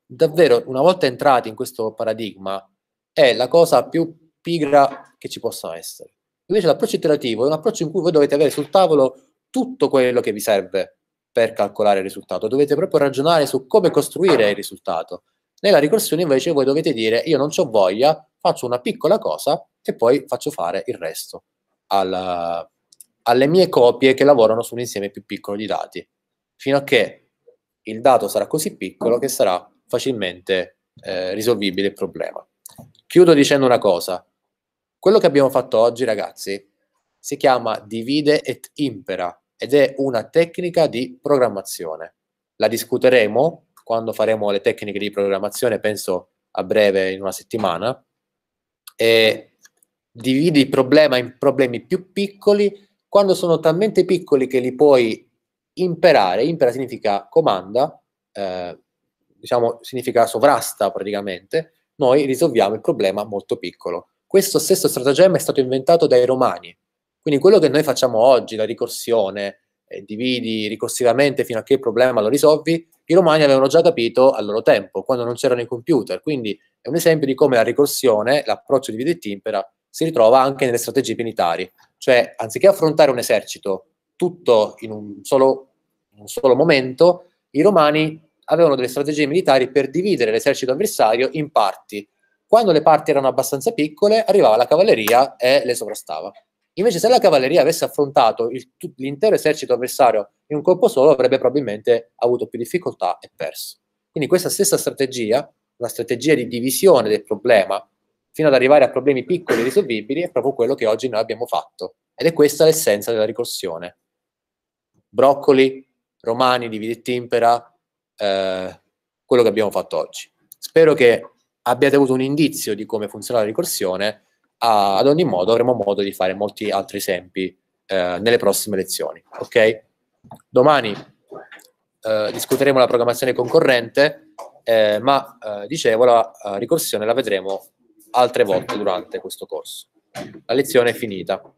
davvero una volta entrati in questo paradigma, è la cosa più pigra che ci possa essere. Invece l'approccio iterativo è un approccio in cui voi dovete avere sul tavolo tutto quello che vi serve per calcolare il risultato, dovete proprio ragionare su come costruire il risultato. Nella ricorsione invece voi dovete dire io non ho voglia, faccio una piccola cosa e poi faccio fare il resto alla, alle mie copie che lavorano su un insieme più piccolo di dati, fino a che il dato sarà così piccolo che sarà facilmente eh, risolvibile il problema. Chiudo dicendo una cosa, quello che abbiamo fatto oggi ragazzi si chiama divide et impera ed è una tecnica di programmazione. La discuteremo quando faremo le tecniche di programmazione, penso a breve in una settimana, e dividi il problema in problemi più piccoli quando sono talmente piccoli che li puoi imperare, impera significa comanda, eh, diciamo significa sovrasta praticamente, noi risolviamo il problema molto piccolo. Questo stesso stratagemma è stato inventato dai romani, quindi quello che noi facciamo oggi, la ricorsione, eh, dividi ricorsivamente fino a che il problema lo risolvi, i romani avevano già capito al loro tempo, quando non c'erano i computer, quindi è un esempio di come la ricorsione, l'approccio di e timpera, si ritrova anche nelle strategie militari. Cioè, anziché affrontare un esercito tutto in un solo, un solo momento, i romani avevano delle strategie militari per dividere l'esercito avversario in parti. Quando le parti erano abbastanza piccole, arrivava la cavalleria e le sovrastava. Invece, se la cavalleria avesse affrontato il, l'intero esercito avversario in un colpo solo, avrebbe probabilmente avuto più difficoltà e perso. Quindi, questa stessa strategia, una strategia di divisione del problema fino ad arrivare a problemi piccoli e risolvibili, è proprio quello che oggi noi abbiamo fatto. Ed è questa l'essenza della ricorsione. Broccoli, romani, divide timpera, eh, quello che abbiamo fatto oggi. Spero che abbiate avuto un indizio di come funziona la ricorsione, ah, ad ogni modo avremo modo di fare molti altri esempi eh, nelle prossime lezioni. Okay? Domani eh, discuteremo la programmazione concorrente, eh, ma eh, dicevo la eh, ricorsione la vedremo altre volte durante questo corso. La lezione è finita.